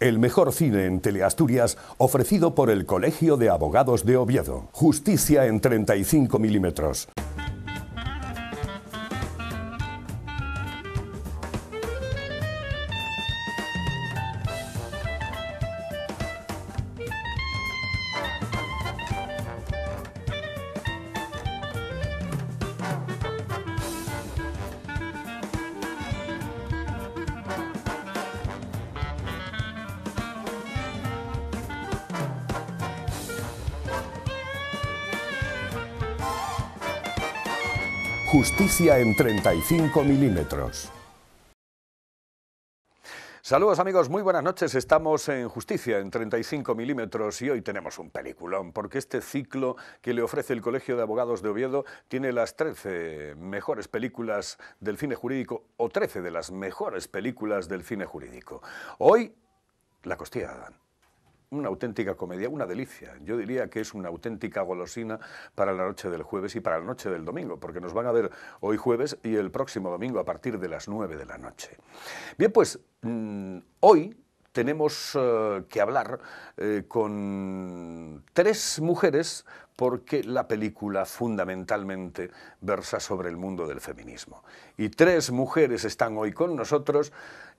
El mejor cine en Teleasturias ofrecido por el Colegio de Abogados de Oviedo. Justicia en 35 milímetros. en 35 milímetros. Saludos amigos, muy buenas noches. Estamos en Justicia, en 35 milímetros, y hoy tenemos un peliculón, porque este ciclo que le ofrece el Colegio de Abogados de Oviedo tiene las 13 mejores películas del cine jurídico, o 13 de las mejores películas del cine jurídico. Hoy, La Costilla de Adán una auténtica comedia, una delicia. Yo diría que es una auténtica golosina para la noche del jueves y para la noche del domingo, porque nos van a ver hoy jueves y el próximo domingo a partir de las 9 de la noche. Bien, pues mm, hoy tenemos eh, que hablar eh, con tres mujeres porque la película fundamentalmente versa sobre el mundo del feminismo. Y tres mujeres están hoy con nosotros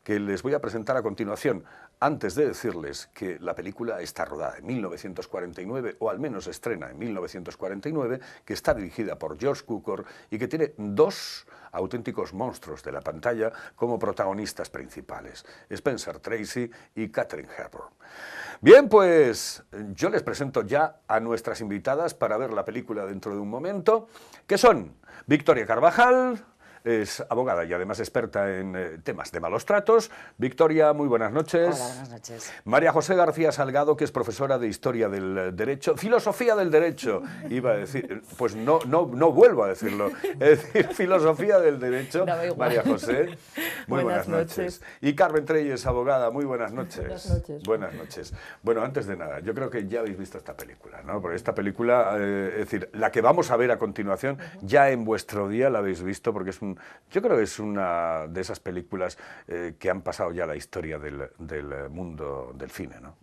que les voy a presentar a continuación. Antes de decirles que la película está rodada en 1949, o al menos estrena en 1949, que está dirigida por George Cukor y que tiene dos auténticos monstruos de la pantalla como protagonistas principales, Spencer Tracy y Katherine Hepburn. Bien, pues yo les presento ya a nuestras invitadas para ver la película dentro de un momento, que son Victoria Carvajal, es abogada y además experta en eh, temas de malos tratos. Victoria, muy buenas noches. María José García Salgado, que es profesora de Historia del eh, Derecho, Filosofía del Derecho, iba a decir, pues no, no, no vuelvo a decirlo, es decir, Filosofía del Derecho, María José, muy buenas, noches. Y Carmen Treyes, abogada, muy buenas noches. Buenas noches. Buenas noches. Bueno, antes de nada, yo creo que ya habéis visto esta película, ¿no? Porque esta película, eh, es decir, la que vamos a ver a continuación, ya en vuestro día la habéis visto porque es un yo creo que es una de esas películas eh, que han pasado ya la historia del, del mundo del cine. ¿no?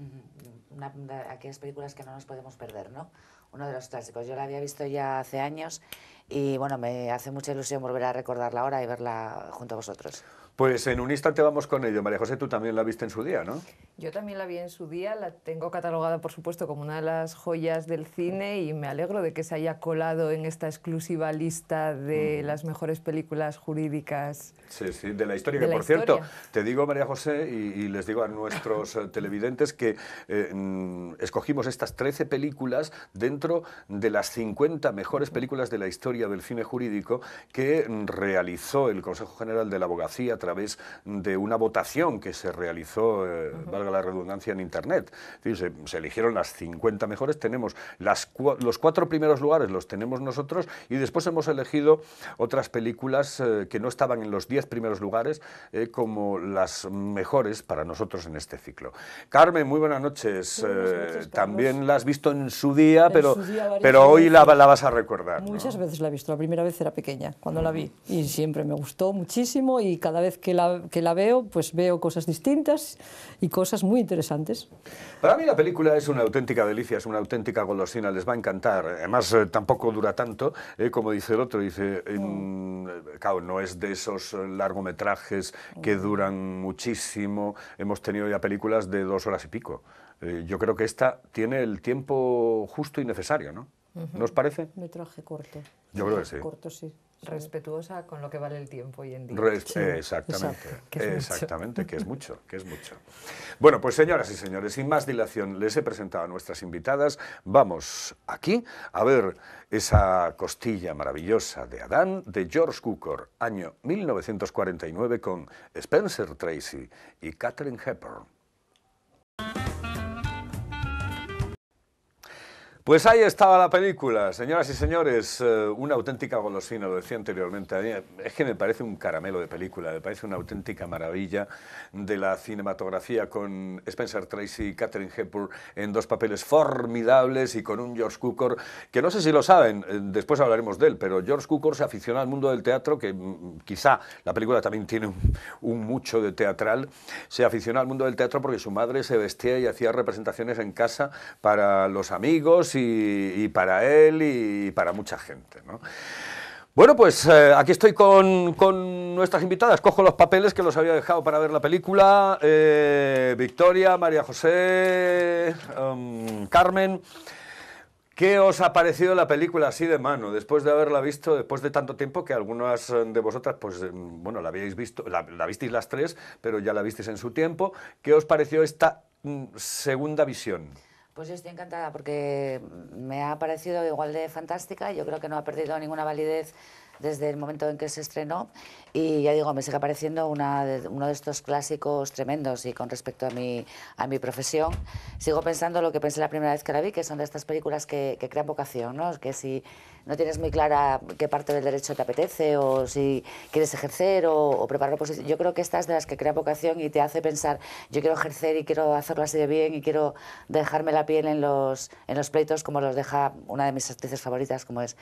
Una de aquellas películas que no nos podemos perder, ¿no? Uno de los clásicos. Yo la había visto ya hace años y bueno, me hace mucha ilusión volver a recordarla ahora y verla junto a vosotros. Pues en un instante vamos con ello. María José, tú también la viste en su día, ¿no? Yo también la vi en su día, la tengo catalogada, por supuesto, como una de las joyas del cine y me alegro de que se haya colado en esta exclusiva lista de mm. las mejores películas jurídicas. Sí, sí, de la historia, por cierto, te digo, María José, y, les digo a nuestros eh, televidentes que eh, mm, escogimos estas 13 películas dentro de las 50 mejores películas de la historia del cine jurídico que mm, realizó el Consejo General de la Abogacía través de una votación que se realizó, eh, valga la redundancia, en Internet. se, eligieron las 50 mejores, tenemos las, los cuatro primeros lugares los tenemos nosotros y después hemos elegido otras películas eh, que no estaban en los 10 primeros lugares eh, como las mejores para nosotros en este ciclo. Carmen, muy buenas noches. también la has visto en su día, pero, pero hoy la, la, vas a recordar. Muchas veces la he visto, la primera vez era pequeña cuando la vi y siempre me gustó muchísimo y cada vez que la, veo, pues veo cosas distintas y cosas muy interesantes. Para mí la película es una auténtica delicia, es una auténtica golosina, les va a encantar. Además, eh, tampoco dura tanto, eh, como dice el otro, dice, eh, no es de esos largometrajes que duran muchísimo. Hemos tenido ya películas de dos horas y pico. yo creo que esta tiene el tiempo justo y necesario, ¿no? nos parece? Metraje corto. Yo creo que Corto, sí respetuosa con lo que vale el tiempo hoy en día. Eh, exactamente, que exactamente, que es mucho, que es mucho. Bueno, pues señoras y señores, sin más dilación, les he presentado a nuestras invitadas. Vamos aquí a ver esa costilla maravillosa de Adán de George Cukor, año 1949, con Spencer Tracy y Catherine Hepburn. Pues ahí estaba la película, señoras y señores, eh, una auténtica golosina, lo decía anteriormente, es que me parece un caramelo de película, me parece una auténtica maravilla de la cinematografía con Spencer Tracy y Catherine Hepburn en dos papeles formidables y con un George Cukor, que no sé si lo saben, eh, después hablaremos de él, pero George Cukor se aficionó al mundo del teatro, que mm, quizá la película también tiene un, mucho de teatral, se aficionó al mundo del teatro porque su madre se vestía y hacía representaciones en casa para los amigos y, para él y para mucha gente. Bueno, pues eh, aquí estoy con, nuestras invitadas. Cojo los papeles que los había dejado para ver la película. Eh, Victoria, María José, em, Carmen. ¿Qué os ha parecido la película así de mano, después de haberla visto, después de tanto tiempo que algunas em, de vosotras, pues em, bueno, la habéis visto, la, la visteis las tres, pero ya la visteis en su tiempo. ¿Qué os pareció esta mm, segunda visión? Pues yo estoy encantada porque me ha parecido igual de fantástica. Yo creo que no ha perdido ninguna validez desde el momento en que se estrenó y ya digo, me sigue apareciendo una uno de estos clásicos tremendos y con respecto a mi, a mi profesión, sigo pensando lo que pensé la primera vez que la vi, que son de estas películas que, crean vocación, ¿no? que si no tienes muy clara qué parte del derecho te apetece o si quieres ejercer o, preparar oposición, yo creo que estas es de las que crea vocación y te hace pensar, yo quiero ejercer y quiero hacerlo así de bien y quiero dejarme la piel en los, en los pleitos como los deja una de mis actrices favoritas como es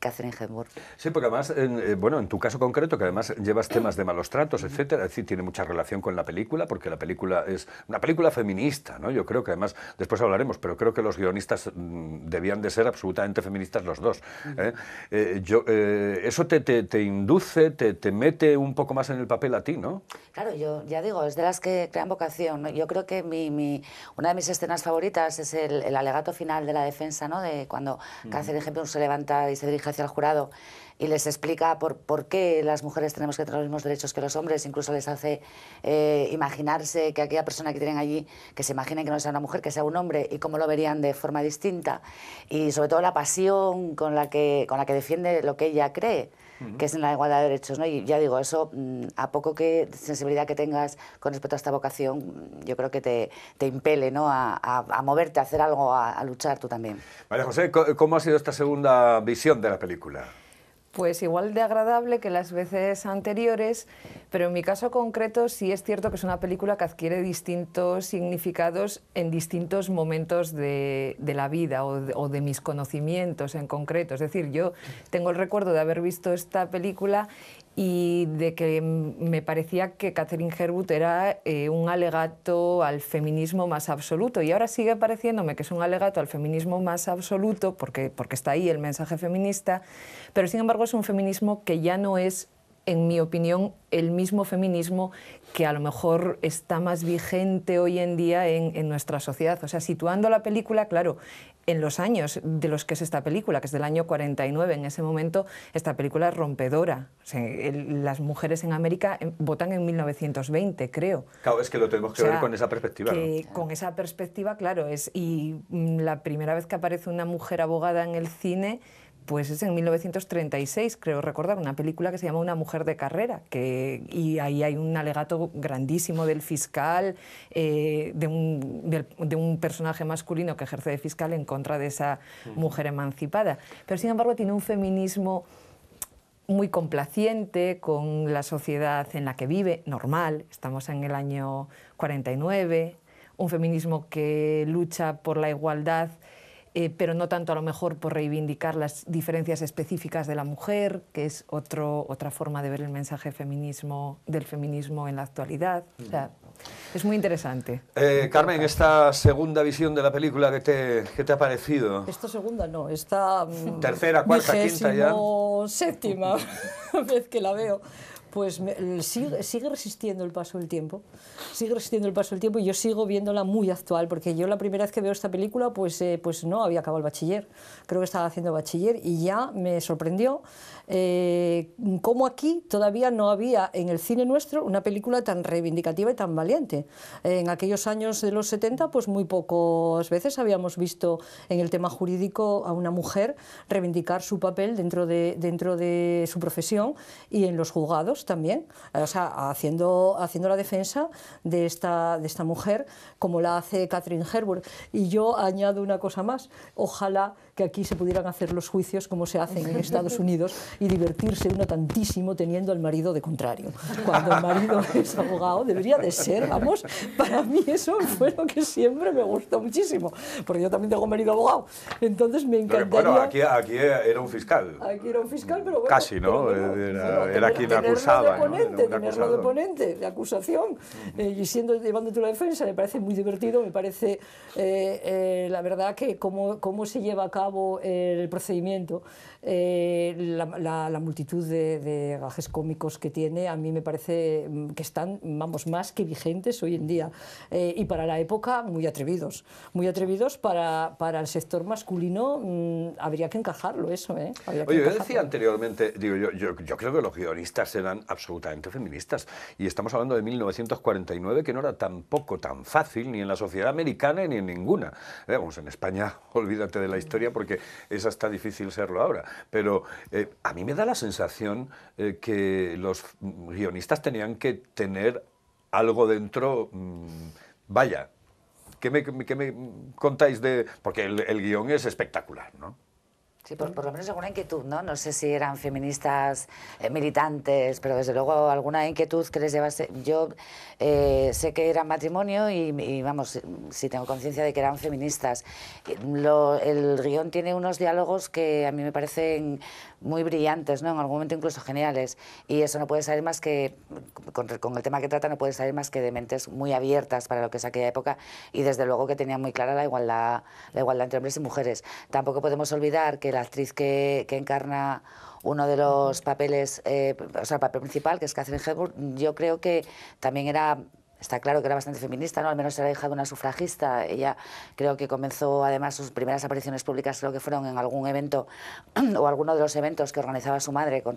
Catherine Hepburn. Sí, porque además, en, eh, bueno, en tu caso concreto, que además llevas temas de malos tratos, etcétera, es decir, tiene mucha relación con la película, porque la película es una película feminista, ¿no? Yo creo que además, después hablaremos, pero creo que los guionistas mm, debían de ser absolutamente feministas los dos. ¿eh? Eh, yo, eso te, te, induce, te, te, mete un poco más en el papel a ti, ¿no? Claro, yo ya digo, es de las que crean vocación. Yo creo que mi, mi, una de mis escenas favoritas es el, alegato final de la defensa, ¿no? De cuando Cáceres, ejemplo, se levanta y se dirige hacia el jurado y les explica por, por, qué las mujeres tenemos que tener los mismos derechos que los hombres, incluso les hace eh, imaginarse que aquella persona que tienen allí, que se imaginen que no sea una mujer, que sea un hombre y cómo lo verían de forma distinta y sobre todo la pasión con la que, con la que defiende lo que ella cree que es en la igualdad de derechos. ¿no? Y ya digo, eso, mm, a poco que sensibilidad que tengas con respecto a esta vocación, mm, yo creo que te, te impele ¿no? a, moverte, a hacer algo, a, a luchar tú también. María José, ¿cómo ha sido esta segunda visión de la película? pues igual de agradable que las veces anteriores, pero en mi caso concreto sí es cierto que es una película que adquiere distintos significados en distintos momentos de, la vida o o de, mis conocimientos en concreto. Es decir, yo tengo el recuerdo de haber visto esta película y de que me parecía que Catherine Herwood era eh, un alegato al feminismo más absoluto. Y ahora sigue pareciéndome que es un alegato al feminismo más absoluto, porque, porque está ahí el mensaje feminista, pero sin embargo es un feminismo que ya no es en mi opinión, el mismo feminismo que a lo mejor está más vigente hoy en día en, nuestra sociedad. O sea, situando la película, claro, en los años de los que es esta película, que es del año 49, en ese momento esta película es rompedora. O sea, las mujeres en América em, votan en 1920, creo. Claro, es que lo tenemos que ver con esa perspectiva. Con esa perspectiva, claro, es y mm, la primera vez que aparece una mujer abogada en el cine pues es en 1936, creo recordar, una película que se llama Una mujer de carrera, que, y ahí hay un alegato grandísimo del fiscal, eh, de, un, de, un, personaje masculino que ejerce de fiscal en contra de esa mujer emancipada. Pero sin embargo tiene un feminismo muy complaciente con la sociedad en la que vive, normal, estamos en el año 49, un feminismo que lucha por la igualdad eh, pero no tanto a lo mejor por reivindicar las diferencias específicas de la mujer, que es otro, otra forma de ver el mensaje feminismo, del feminismo en la actualidad. es muy interesante. Eh, Carmen, esta segunda visión de la película, ¿qué te, te ha parecido? Esta segunda no, esta... Mm, Tercera, cuarta, quinta ya. séptima vez que la veo pues sigue, resistiendo el paso del tiempo, sigue resistiendo el paso del tiempo y yo sigo viéndola muy actual, porque yo la primera vez que veo esta película, pues, eh, pues no había acabado el bachiller, creo que estaba haciendo bachiller y ya me sorprendió eh, cómo aquí todavía no había en el cine nuestro una película tan reivindicativa y tan valiente. En aquellos años de los 70, pues muy pocas veces habíamos visto en el tema jurídico a una mujer reivindicar su papel dentro de, dentro de su profesión y en los juzgados también, o sea, haciendo, haciendo la defensa de esta, de esta mujer como la hace Catherine Herbert. Y yo añado una cosa más, ojalá que aquí se pudieran hacer los juicios como se hacen en Estados Unidos y divertirse uno tantísimo teniendo al marido de contrario. Cuando el marido es abogado, debería de ser, vamos, para mí eso fue lo que siempre me gustó muchísimo, porque yo también tengo marido abogado, entonces me encantaría... Bueno, aquí, aquí era un fiscal. Aquí era un fiscal, pero Casi, ¿no? era, quien acusaba. De ponente, de ponente, de acusación, eh, y siendo, llevándote la defensa, me parece muy divertido, me parece, eh, eh, la verdad, que cómo, cómo se lleva a cabo el procedimiento, eh, la, multitud de, gajes cómicos que tiene, a mí me parece mm, que están, vamos, más que vigentes hoy en día. Eh, y para la época, muy atrevidos. Muy atrevidos para, para el sector masculino, mm, habría que encajarlo eso, ¿eh? Oye, yo decía anteriormente, digo, yo, yo, creo que los guionistas eran absolutamente feministas. Y estamos hablando de 1949, que no era tampoco tan fácil, ni en la sociedad americana ni en ninguna. Vamos, en España, olvídate de la historia, porque es está difícil serlo ahora. Pero eh, a mí me da la sensación eh, que los guionistas tenían que tener algo dentro, mm, vaya, ¿qué me, contáis de...? Porque el, el guión es espectacular, ¿no? Sí, pues por lo menos alguna inquietud, ¿no? No sé si eran feministas eh, militantes, pero desde luego alguna inquietud que les llevase. Yo eh, sé que eran matrimonio y, vamos, sí tengo conciencia de que eran feministas. el guión tiene unos diálogos que a mí me parecen muy brillantes, ¿no? En algún momento incluso geniales. Y eso no puede salir más que, con, el tema que trata, no puede salir más que de mentes muy abiertas para lo que es aquella época y desde luego que tenía muy clara la igualdad, la igualdad entre hombres y mujeres. Tampoco podemos olvidar que la actriz que, encarna uno de los papeles, eh, o sea, el papel principal, que es Catherine Hepburn, yo creo que también era está claro que era bastante feminista, ¿no? Al menos era hija de una sufragista. Ella creo que comenzó, además, sus primeras apariciones públicas creo que fueron en algún evento o alguno de los eventos que organizaba su madre con,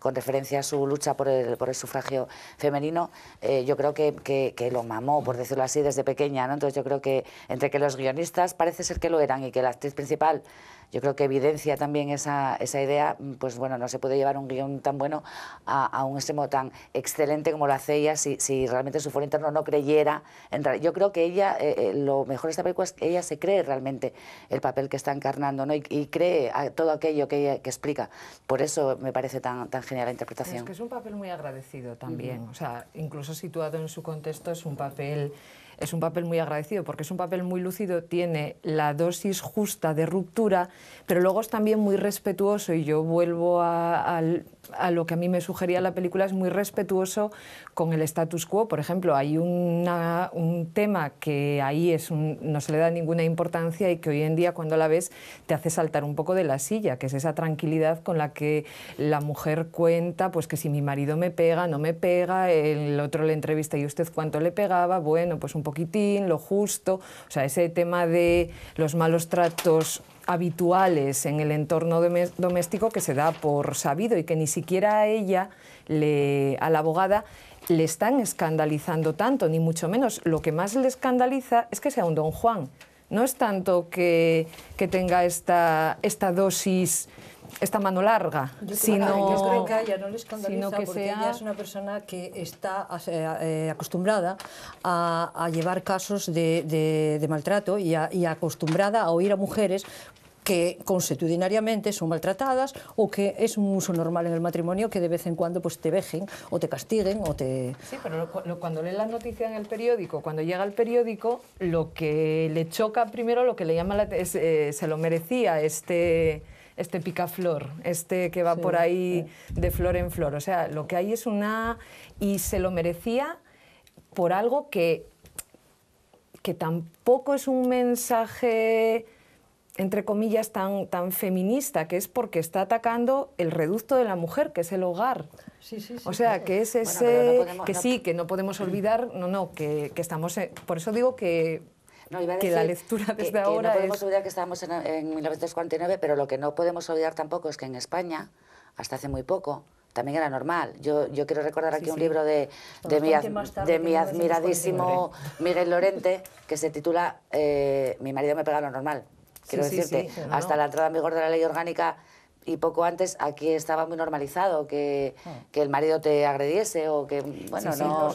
con, referencia a su lucha por el, por el sufragio femenino. Eh, yo creo que, que, lo mamó, por decirlo así, desde pequeña, ¿no? Entonces yo creo que entre que los guionistas parece ser que lo eran y que la actriz principal yo creo que evidencia también esa, esa idea, mm, pues bueno, no se puede llevar un guión tan bueno a, un extremo tan excelente como lo hace ella si, si realmente su foro interno no creyera. yo creo que ella, eh, eh, lo mejor de esta película es que ella se cree realmente el papel que está encarnando ¿no? y, cree todo aquello que, explica. Por eso me parece tan, tan genial la interpretación. Es que es un papel muy agradecido también, o sea, incluso situado en su contexto es un papel es un papel muy agradecido porque es un papel muy lúcido, tiene la dosis justa de ruptura, pero luego es también muy respetuoso y yo vuelvo al a lo que a mí me sugería la película es muy respetuoso con el status quo. Por ejemplo, hay un tema que ahí es no se le da ninguna importancia y que hoy en día cuando la ves te hace saltar un poco de la silla, que es esa tranquilidad con la que la mujer cuenta, pues que si mi marido me pega, no me pega, el otro le entrevista y usted cuánto le pegaba, bueno, pues un poquitín, lo justo, o sea, ese tema de los malos tratos habituales en el entorno doméstico que se da por sabido y que ni siquiera a ella, le, a la abogada, le están escandalizando tanto, ni mucho menos. Lo que más le escandaliza es que sea un don Juan. No es tanto que, tenga esta, esta dosis esta mano larga, sino, que porque es una persona que está eh, acostumbrada a, llevar casos de, maltrato y, acostumbrada a oír a mujeres que consuetudinariamente son maltratadas o que es un uso normal en el matrimonio que de vez en cuando pues te vejen o te castiguen o te... Sí, pero cuando leen la noticia en el periódico, cuando llega el periódico, lo que le choca primero, lo que le llama la, es, eh, se lo merecía este este picaflor, este que va por ahí de flor en flor. O sea, lo que hay es una... Y se lo merecía por algo que, que tampoco es un mensaje entre comillas, tan, tan feminista, que es porque está atacando el reducto de la mujer, que es el hogar. Sí, sí, sí, o sea, que es ese... que sí, que no podemos olvidar, no, no, que, estamos... por eso digo que no, que la lectura desde ahora. no podemos olvidar que estábamos en, 1949, pero lo que no podemos olvidar tampoco es que en España, hasta hace muy poco, también era normal. Yo, quiero recordar aquí un libro de, de, mi, admiradísimo Miguel Lorente que se titula eh, Mi marido me pega lo normal. Quiero decirte, hasta la entrada en vigor de la ley orgánica y poco antes aquí estaba muy normalizado que, hmm. que el marido te agrediese o que, bueno, no.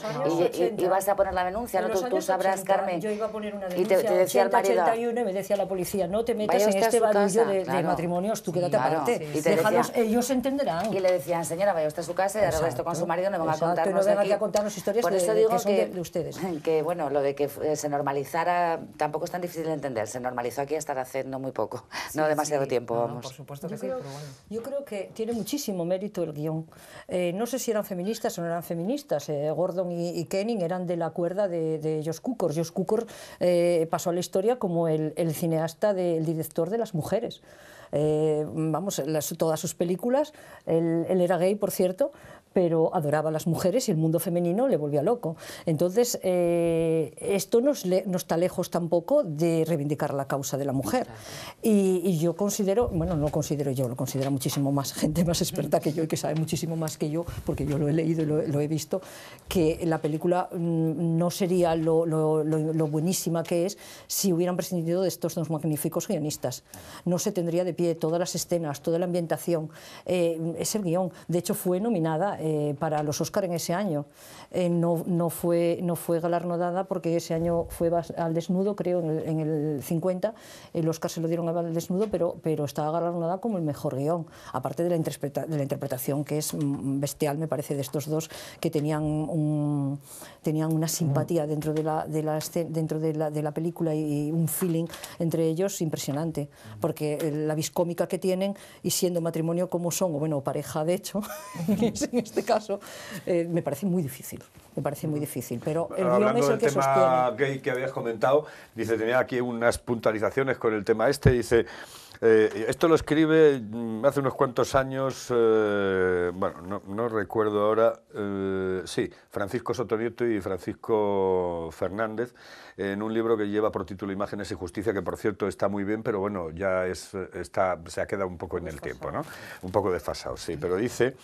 Y, ibas a poner la denuncia, ¿no? Tú, sabrás, Carmen. Yo iba a poner una denuncia. Y te, decía el 81 y me decía la policía, no te metas en este barullo de, matrimonios, tú quédate claro, aparte. ellos entenderán. Y le decían, señora, vaya usted a su casa y arregla esto con su marido, no van a contarnos. No aquí. a contarnos historias Por eso de, digo que, son de, ustedes. Que, bueno, lo de que eh, se normalizara tampoco es tan difícil de entender. Se normalizó aquí hasta hace no muy poco, no demasiado tiempo, vamos. por supuesto que sí, yo creo que tiene muchísimo mérito el guión. Eh, no sé si eran feministas o no eran feministas. Eh, Gordon y, Kenning eran de la cuerda de, Josh Cukor. Josh Cukor eh, pasó a la historia como el, cineasta, el director de las mujeres. vamos, todas sus películas, él, era gay, por cierto, pero adoraba a las mujeres y el mundo femenino le volvía loco. Entonces, eh, esto no, está lejos tampoco de reivindicar la causa de la mujer. Y, yo considero, bueno, no lo considero yo, lo considera muchísimo más gente más experta que yo y que sabe muchísimo más que yo, porque yo lo he leído y lo, he visto, que la película mm, no sería lo, buenísima que es si hubieran prescindido de estos dos magníficos guionistas. No se tendría de pie todas las escenas, toda la ambientación, eh, Es el guión. De hecho, fue nominada eh, para los Oscar en ese año. Eh, no, no, fue, no fue galardonada porque ese año fue al desnudo, creo, en el, 50. El Oscar se lo dieron al desnudo, pero, pero estaba galardonada como el mejor guión, aparte de la, de la interpretación que es mm, bestial, me parece, de estos dos que tenían, un, tenían una simpatía dentro de la, de la, dentro de la, de la película y un feeling entre ellos impresionante, porque eh, la viscómica que tienen y siendo matrimonio como son, o bueno, pareja de hecho, este caso, eh, me parece muy difícil. Me parece muy difícil, pero el Hablando es que tema sostiene. gay que habías comentado, dice, tenía aquí unas puntualizaciones con el tema este, dice, eh, esto lo escribe mm, hace unos cuantos años, eh, bueno, no, recuerdo ahora, eh, sí, Francisco Sotonieto y Francisco Fernández, en un libro que lleva por título Imágenes y Justicia, que por cierto está muy bien, pero bueno, ya es, está, se ha quedado un poco en el tiempo, ¿no? Un poco desfasado, sí, pero dice,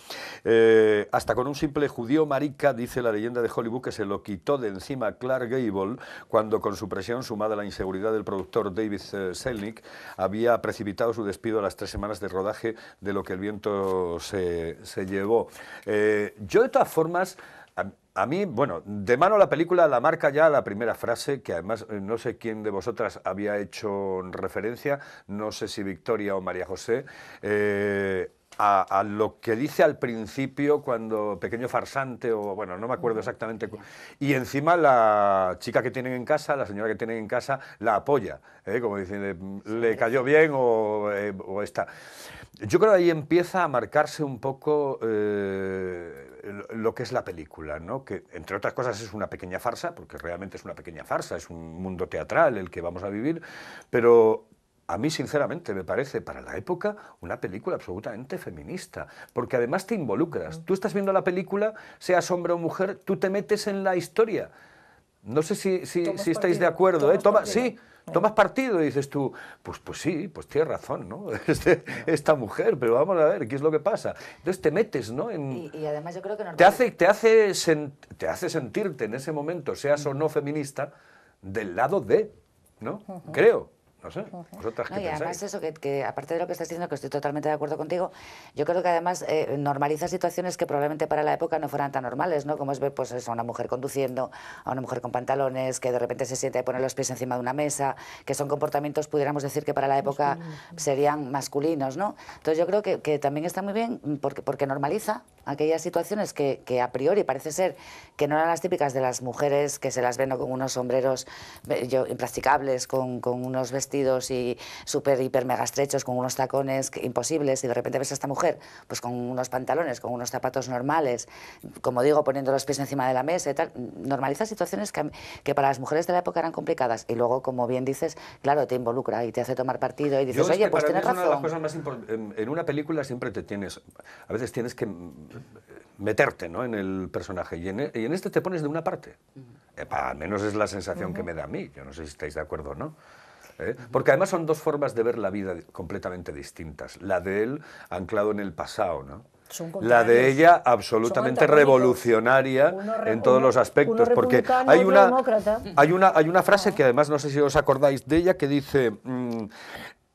hasta con un simple judío marica, dice la leyenda de Hollywood, que se lo quitó de encima Clark Gable cuando con su presión sumada a la inseguridad del productor David Selnick había precipitado su despido a las tres semanas de rodaje de lo que el viento se, llevó. Eh, yo, de todas formas, a, mí, bueno, de mano la película la marca ya la primera frase, que además eh, no sé quién de vosotras había hecho referencia, no sé si Victoria o María José. Eh, a, lo que dice al principio cuando pequeño farsante o bueno, no me acuerdo exactamente. Y encima la chica que tienen en casa, la señora que tienen en casa, la apoya, ¿eh? como dicen, le cayó bien eh, o, está. Yo creo que ahí empieza a marcarse un poco eh, lo que es la película, ¿no? que entre otras cosas es una pequeña farsa, porque realmente es una pequeña farsa, es un mundo teatral el que vamos a vivir, pero a mí sinceramente me parece para la época una película absolutamente feminista, porque además te involucras. Mm. Tú estás viendo la película, seas hombre o mujer, tú te metes en la historia. No sé si, estáis de acuerdo, ¿eh? Toma, sí, tomas partido y dices tú, pues, pues sí, pues tienes razón, ¿no? esta mujer, pero vamos a ver, ¿qué es lo que pasa? Entonces te metes, ¿no? y, además yo creo que... Te hace, te, hace sentirte en ese momento, seas o no feminista, del lado de, ¿no? Creo. No sé, vosotras no, y además eso, que, aparte de lo que estás diciendo, que estoy totalmente de acuerdo contigo, yo creo que además eh, normaliza situaciones que probablemente para la época no fueran tan normales, ¿no? Como es ver pues, a una mujer conduciendo, a una mujer con pantalones, que de repente se siente y poner los pies encima de una mesa, que son comportamientos, pudiéramos decir, que para la época serían masculinos, ¿no? Entonces yo creo que, también está muy bien porque, porque normaliza aquellas situaciones que, a priori parece ser que no eran las típicas de las mujeres, que se las ven con unos sombreros eh, yo, impracticables, con, con unos vestidos vestidos y super, hiper, mega estrechos, con unos tacones imposibles, y de repente ves a esta mujer pues con unos pantalones, con unos zapatos normales, como digo, poniendo los pies encima de la mesa y tal, normaliza situaciones que, que para las mujeres de la época eran complicadas. Y luego, como bien dices, claro, te involucra y te hace tomar partido y dices, oye, pues tienes razón. en, una película siempre te tienes, a veces tienes que meterte ¿no? en el personaje. E, y en, este te pones de una parte. Eh, al menos es la sensación que me da a mí. Yo no sé si estáis de acuerdo o no. ¿eh? Porque además son dos formas de ver la vida completamente distintas. La de él anclado en el pasado, ¿no? la de ella absolutamente revolucionaria en todos los aspectos, porque hay una, hay una, hay, una, frase que además no sé si os acordáis de ella que dice, mm,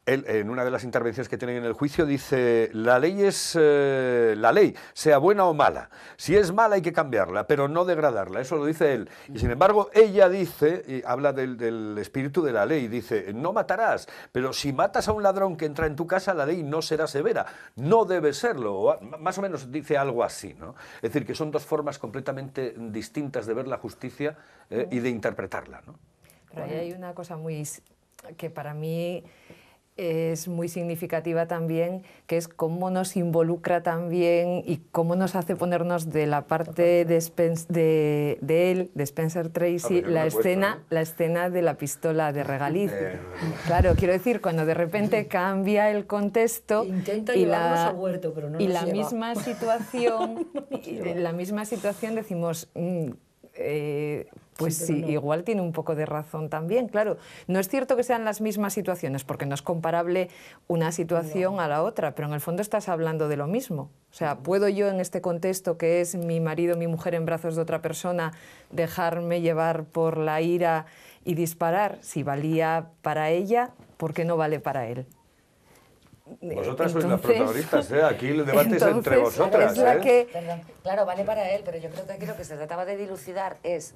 él, en una de las intervenciones que tiene en el juicio, dice, la ley es eh, la ley, sea buena o mala. Si es mala hay que cambiarla, pero no degradarla. Eso lo dice él. Y sin embargo, ella dice, y habla del, espíritu de la ley, dice, no matarás, pero si matas a un ladrón que entra en tu casa, la ley no será severa. No debe serlo. más o menos dice algo así, ¿no? Es decir, que son dos formas completamente distintas de ver la justicia eh, y de interpretarla, ¿no? Pero ahí hay una cosa muy... que para mí es muy significativa también, que es cómo nos involucra también y cómo nos hace ponernos de la parte de, de, él, de Spencer Tracy, ah, pues la, escena, la escena de la pistola de regaliz. Eh, claro, quiero decir, cuando de repente cambia el contexto y la, a huerto, pero no y la misma situación, la misma situación decimos... Mm, eh, pues sí, igual tiene un poco de razón también, claro. No es cierto que sean las mismas situaciones, porque no es comparable una situación a la otra, pero en el fondo estás hablando de lo mismo. O sea, ¿puedo yo en este contexto que es mi marido, mi mujer en brazos de otra persona, dejarme llevar por la ira y disparar? Si valía para ella, ¿por qué no vale para él? Vosotras sois las protagonistas, ¿eh? aquí el debate es entre vosotras. ¿eh? claro, vale para él, pero yo creo que aquí lo que se trataba de dilucidar es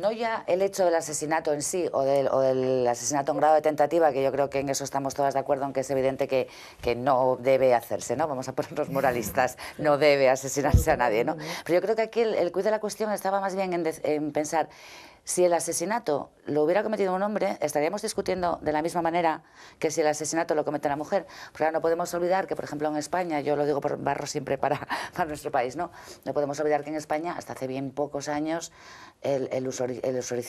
no ya el hecho del asesinato en sí o del, asesinato en grado de tentativa, que yo creo que en eso estamos todas de acuerdo, aunque es evidente que, no debe hacerse, ¿no? Vamos a ponernos moralistas, no debe asesinarse a nadie, ¿no? Pero yo creo que aquí el, cuidado de la cuestión estaba más bien en, pensar, si el asesinato lo hubiera cometido un hombre, estaríamos discutiendo de la misma manera que si el asesinato lo comete la mujer. Porque no podemos olvidar que, por ejemplo, en España, yo lo digo por barro siempre para, para nuestro país, ¿no? No podemos olvidar que en España, hasta hace bien pocos años, el, el,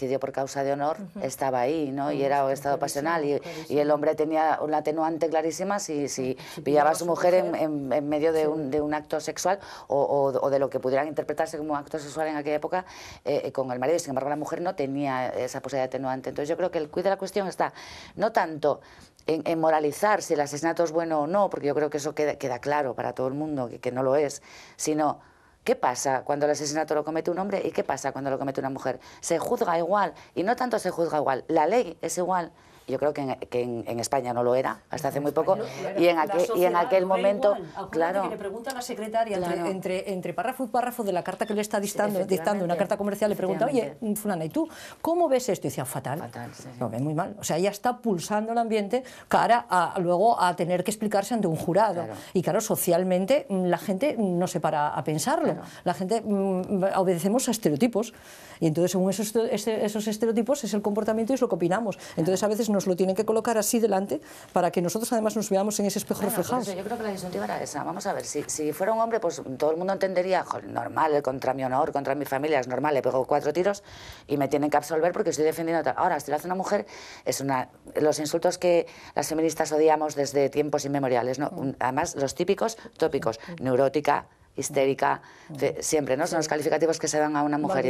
el, por causa de honor estaba ahí, ¿no? Y era un estado pasional y, el hombre tenía una atenuante clarísima si, si, pillaba a su mujer, En, en, medio de, un, de, un, acto sexual o, de lo que pudieran interpretarse como acto sexual en aquella época eh, eh, con el marido. Sin embargo, la mujer no tenía esa posibilidad de atenuante. Entonces yo creo que el cuide de la cuestión está no tanto en, moralizar si el asesinato es bueno o no, porque yo creo que eso queda, queda claro para todo el mundo que, que no lo es, sino ¿Qué pasa cuando el asesinato lo comete un hombre y qué pasa cuando lo comete una mujer? Se juzga igual y no tanto se juzga igual, la ley es igual yo creo que, en, España no lo era, hasta hace muy poco, y, en aquel, y en aquel momento... claro, que le pregunta a la secretaria, entre, entre, párrafo y párrafo de la carta que le está dictando, dictando una carta comercial, le pregunta, oye, fulana, ¿y tú cómo ves esto? Y decía, fatal. fatal Lo ve muy mal. O sea, ella está pulsando el ambiente cara a luego a tener que explicarse ante un jurado. Y claro, socialmente mm, la gente no se para a pensarlo. La gente mm, obedecemos a estereotipos. Y entonces, según esos, esos estereotipos, es el comportamiento y es lo que opinamos. Entonces, a veces nos lo tienen que colocar así delante para que nosotros además nos veamos en ese espejo reflejado. yo creo que la disyuntiva era esa. Vamos a ver, si, fuera un hombre, pues todo el mundo entendería, normal, eh, contra mi honor, contra mi familia, es normal, le pego cuatro tiros y me tienen que absolver porque estoy defendiendo. Tal. Ahora, si lo hace una mujer, es una. Los insultos que las feministas odiamos desde tiempos inmemoriales, ¿no? Además, los típicos tópicos, neurótica, histérica, mm. siempre, ¿no? Son los calificativos que se dan a una mujer.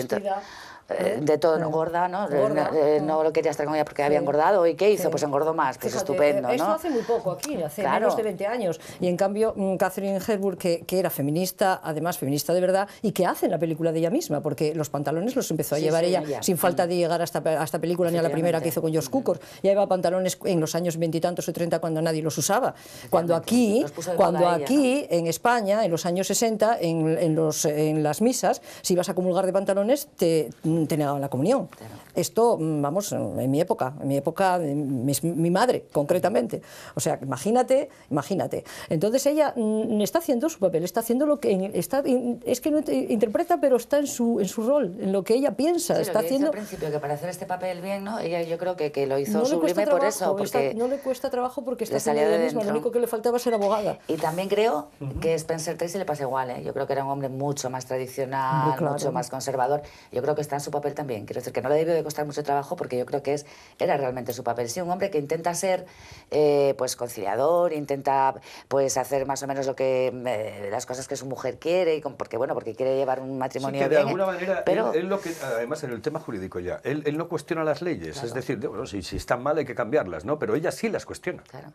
Eh, de todo no. engorda, ¿no? no, lo quería estar con ella porque había engordado. ¿Y qué hizo? Pues engordó más, que es estupendo, eh, ¿no? hace muy poco aquí, hace menos de 20 años. Y en cambio, mm, Catherine Hepburn, que, era feminista, además feminista de verdad, y que hace la película de ella misma, porque los pantalones los empezó a llevar ella, sin falta de mm. llegar a esta, película ni a la primera que hizo con Josh Cukor. Ya llevaba pantalones en los años veintitantos o treinta cuando nadie los usaba. Cuando aquí, cuando aquí, en España, en los años 60, en, los, en las misas, si ibas a acumular de pantalones, te Mm, tenido la comunión. Esto, mm, vamos, en mi época, en mi época, mi, mi, madre concretamente. O sea, imagínate, imagínate. Entonces ella mm, está haciendo su papel, está haciendo lo que está, es que no interpreta, pero está en su en su rol, en lo que ella piensa. está haciendo. principio que para hacer este papel bien, no, ella yo creo que, que lo hizo no sublime por eso, no le cuesta trabajo porque está saliendo lo mismo. Lo único que le faltaba ser abogada. Y también creo que Spencer Tracy le pasa igual. ¿eh? Yo creo que era un hombre mucho más tradicional, mucho más conservador. Yo creo que está su papel también. Quiero decir que no le debió de costar mucho trabajo porque yo creo que es, era realmente su papel. Sí, un hombre que intenta ser eh, pues conciliador, intenta pues hacer más o menos lo que eh, las cosas que su mujer quiere, y porque bueno, porque quiere llevar un matrimonio de bien, alguna manera, lo que, además en el tema jurídico ya, él, no cuestiona las leyes, es decir, si, si están mal hay que cambiarlas, ¿no? Pero ella sí las cuestiona. Claro.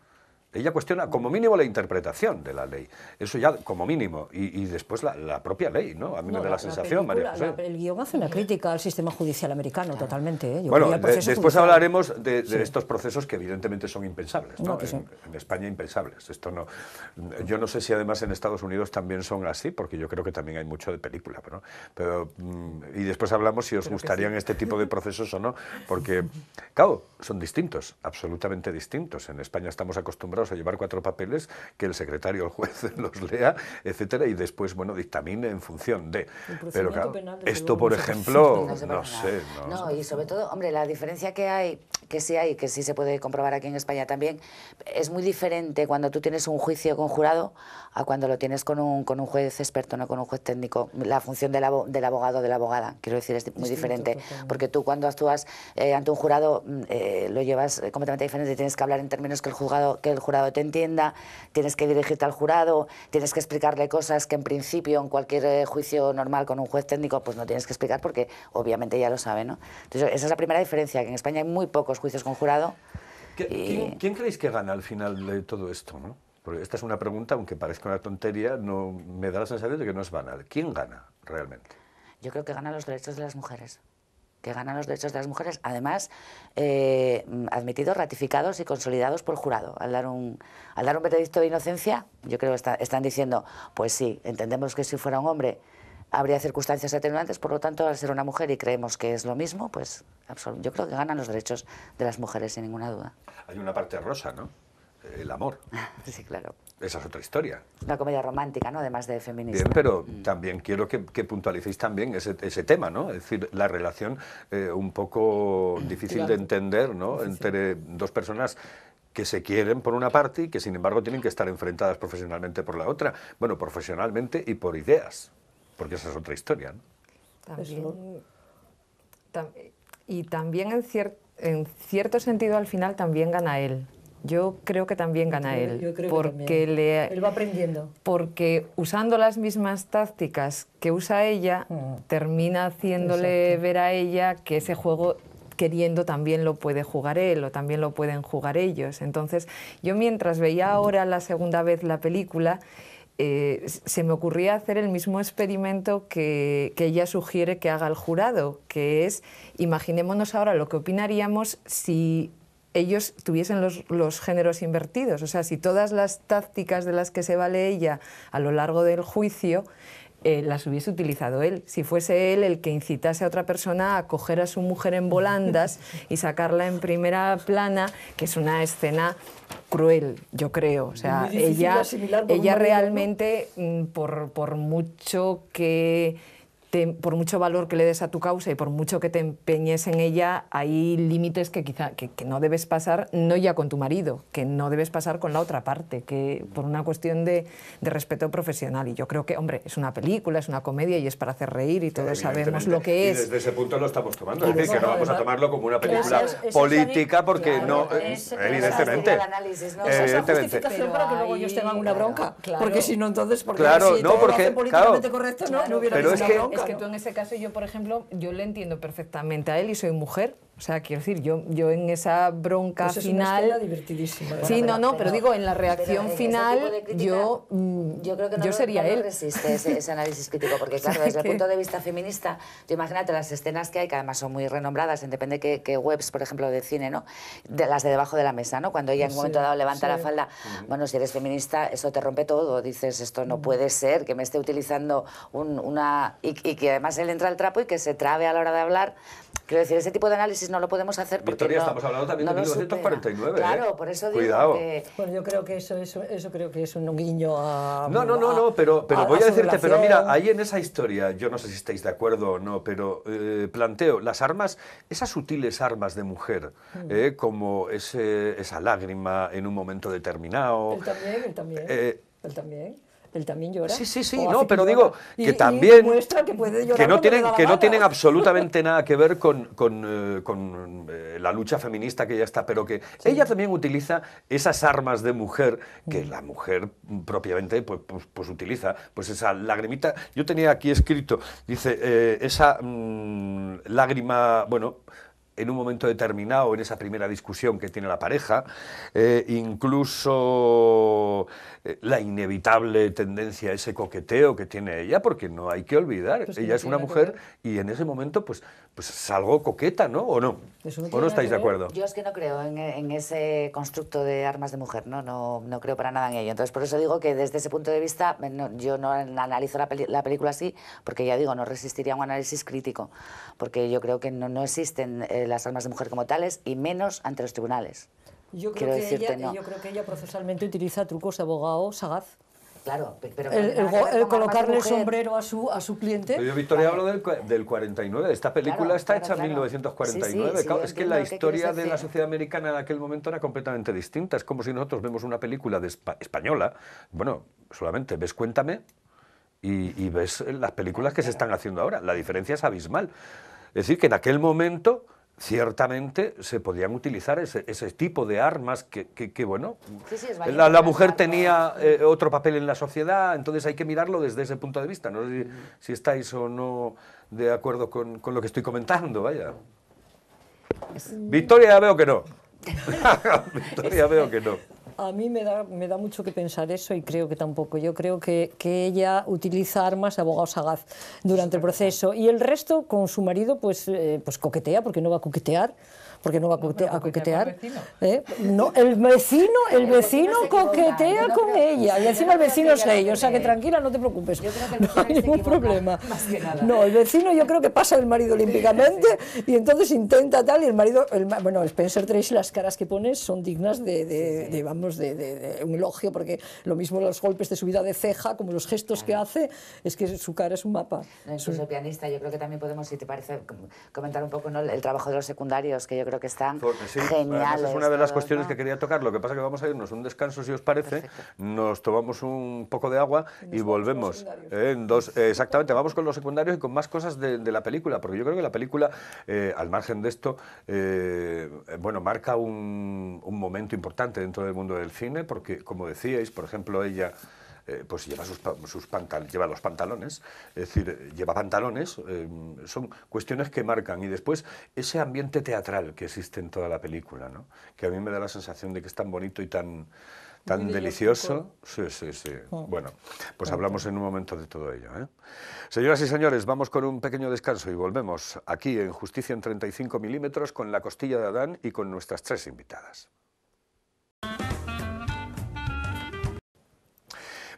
Ella cuestiona como mínimo la interpretación de la ley. Eso ya como mínimo. Y, después la, propia ley, ¿no? A mí me da la, sensación, María José. el guión hace una crítica al sistema judicial americano totalmente. ¿eh? bueno, después hablaremos de, estos procesos que evidentemente son impensables. en, España impensables. Esto no, yo no sé si además en Estados Unidos también son así, porque yo creo que también hay mucho de película. Pero, mm, y después hablamos si os gustarían este tipo de procesos o no, porque, claro, son distintos, absolutamente distintos. En España estamos acostumbrados a llevar cuatro papeles, que el secretario o el juez los lea, etcétera, y después, bueno, dictamine en función de. Pero claro, esto, por ejemplo, no sé. No. no, y sobre todo, hombre, la diferencia que hay, que sí hay, que sí se puede comprobar aquí en España también, es muy diferente cuando tú tienes un juicio conjurado a cuando lo tienes con un, con un juez experto, no con un juez técnico. La función del, abogado o de la abogada, quiero decir, es muy diferente. Porque tú cuando actúas eh, ante un jurado mm, eh, lo llevas eh, completamente diferente. Tienes que hablar en términos que el, juzgado, que el jurado te entienda, tienes que dirigirte al jurado, tienes que explicarle cosas que en principio en cualquier juicio normal con un juez técnico pues no tienes que explicar porque obviamente ya lo sabe. ¿no? Entonces, esa es la primera diferencia, que en España hay muy pocos juicios con jurado. ¿Quién, ¿quién creéis que gana al final de todo esto? ¿no? esta es una pregunta, aunque parezca una tontería, no, me da la sensación de que no es banal. ¿Quién gana realmente? Yo creo que ganan los derechos de las mujeres que ganan los derechos de las mujeres, además eh, admitidos, ratificados y consolidados por jurado. Al dar un, al dar veredicto de inocencia, yo creo que están diciendo, pues sí, entendemos que si fuera un hombre habría circunstancias atenuantes, por lo tanto, al ser una mujer y creemos que es lo mismo, pues yo creo que ganan los derechos de las mujeres, sin ninguna duda. Hay una parte rosa, ¿no? el amor. Sí, claro. Esa es otra historia. Una comedia romántica, ¿no? Además de feminista. Bien, pero mm. también quiero que, puntualicéis también ese, tema, ¿no? Es decir, la relación eh, un poco difícil de entender, ¿no? Entre dos personas que se quieren por una parte y que sin embargo tienen que estar enfrentadas profesionalmente por la otra. Bueno, profesionalmente y por ideas, porque esa es otra historia. ¿no? y también en cierto sentido al final también gana él. Yo creo que también gana él. porque le, él va aprendiendo. Porque usando las mismas tácticas que usa ella, mm. termina haciéndole ver a ella que ese juego queriendo también lo puede jugar él o también lo pueden jugar ellos. Entonces, yo mientras veía ahora la segunda vez la película, eh, se me ocurría hacer el mismo experimento que, que, ella sugiere que haga el jurado, que es, imaginémonos ahora lo que opinaríamos si ellos tuviesen los, géneros invertidos. O sea, si todas las tácticas de las que se vale ella a lo largo del juicio eh, las hubiese utilizado él. Si fuese él el que incitase a otra persona a coger a su mujer en volandas y sacarla en primera plana, que es una escena cruel, yo creo. O sea, ella, ella realmente, mm, por mucho que por mucho valor que le des a tu causa y por mucho que te empeñes en ella, hay límites que quizá que, no debes pasar, no ya con tu marido, que no debes pasar con la otra parte, que por una cuestión de, respeto profesional. Y yo creo que, hombre, es una película, es una comedia y es para hacer reír y todos sabemos lo que es. Y desde ese punto lo estamos tomando, es decir, que no vamos a tomarlo como una película política porque no, es, eh, evidentemente. Eh, es ¿no? Esa justificación para que luego ellos tengan una bronca, porque si no entonces porque claro, no, porque, políticamente claro, no, hubiera pero bronca que tú en ese caso, yo por ejemplo, yo le entiendo perfectamente a él y soy mujer, o sea, quiero decir, yo, yo en esa bronca pues final. divertidísima. sí, no, no, pero, digo, en la reacción final, yo, yo, creo que mm, no yo sería él. resiste ese, análisis crítico, porque claro, desde el punto de vista feminista, imagínate las escenas que hay, que además son muy renombradas, en depende qué webs, por ejemplo, de cine, ¿no? De, las de debajo de la mesa, ¿no? Cuando ella en un momento dado levanta la falda, bueno, si eres feminista, eso te rompe todo. Dices, esto no puede ser, que me esté utilizando una. Y, y que además él entra al trapo y que se trabe a la hora de hablar Quiero decir, ese tipo de análisis no lo podemos hacer porque Victoria, estamos hablando también de 1949, ¿eh? Claro, por eso digo Cuidado. que... Bueno, yo creo que eso, creo que es un guiño a... No, no, no, no pero, pero voy a decirte, pero mira, ahí en esa historia, yo no sé si estáis de acuerdo o no, pero eh, planteo las armas, esas sutiles armas de mujer, mm. eh, como ese, esa lágrima en un momento determinado... Él también, él también. Eh, él también él también llora. Sí, sí, sí, no, pero digo que también... que, puede no tienen, que no tienen absolutamente nada que ver con, eh, eh, la lucha feminista que ya está, pero que ella también utiliza esas armas de mujer que mm. la mujer propiamente pues, pues, pues, utiliza, pues esa lagrimita. Yo tenía aquí escrito, dice, eh, esa mm, lágrima, bueno en un momento determinado, en esa primera discusión que tiene la pareja, incluso eh, la inevitable tendencia ese coqueteo que tiene ella, porque no hay que olvidar, pues ella es una mujer y en ese momento pues, pues salgo coqueta, ¿no? ¿O no? ¿O no estáis de acuerdo? Yo es que no creo en, ese constructo de armas de mujer, ¿no? ¿no? creo para nada en ello. Entonces, por eso digo que desde ese punto de vista yo no analizo la, la, película así, porque ya digo, no resistiría un análisis crítico, porque yo creo que no, existen eh, las armas de mujer como tales y menos ante los tribunales. Yo creo, que ella, procesalmente utiliza trucos de abogado sagaz. Claro, pero el, colocarle el colocarle sombrero a su, a su cliente. yo, Victoria, hablo del, del, 49. Esta película está hecha en 1949. es que la historia de la sociedad americana en aquel momento era completamente distinta. Es como si nosotros vemos una película de española. Bueno, solamente ves Cuéntame y, y ves las películas que se están haciendo ahora. La diferencia es abismal. Es decir, que en aquel momento ciertamente se podían utilizar ese, ese tipo de armas que, bueno, la, mujer tenía eh, otro papel en la sociedad, entonces hay que mirarlo desde ese punto de vista, no sé si, estáis o no de acuerdo con, con lo que estoy comentando, vaya. Victoria ya veo que no. Victoria veo que no. A mí me da, mucho que pensar eso y creo que tampoco. Yo creo que, ella utiliza armas de abogado sagaz durante el proceso y el resto con su marido pues, eh, pues coquetea porque no va a coquetear porque no va a, coquetear. ¿eh? el vecino. el vecino, coquetea con ella, y encima el vecino es ella o sea que tranquila, no te preocupes, yo creo que no hay ningún problema. No, el vecino yo creo que pasa el marido olímpicamente y entonces intenta tal, y el marido, el, bueno, Spencer Tracy, las caras que pones son dignas de, vamos, de, un elogio, porque lo mismo los golpes de subida de ceja, como los gestos que hace, es que su cara es un mapa. No, incluso pianista, yo creo que también podemos, si te parece, comentar un poco el trabajo de los secundarios, que yo creo que están es una de las cuestiones que quería tocar. Lo que pasa es que vamos a irnos un descanso, si os parece. Nos tomamos un poco de agua y, volvemos. Eh, en dos, exactamente, vamos con los secundarios y con más cosas de, la película, porque yo creo que la película, eh, al margen de esto, eh, bueno, marca un, un momento importante dentro del mundo del cine, porque, como decíais, por ejemplo, ella... Eh, pues lleva, sus, los pantalones, es decir, lleva pantalones, eh, son cuestiones que marcan. Y después ese ambiente teatral que existe en toda la película, ¿no? que a mí me da la sensación de que es tan bonito y tan tan delicioso. Sí, sí, sí. Oh. Bueno, pues hablamos en un momento de todo ello. ¿eh? Señoras y señores, vamos con un pequeño descanso y volvemos aquí en Justicia en 35 milímetros con la costilla de Adán y con nuestras tres invitadas.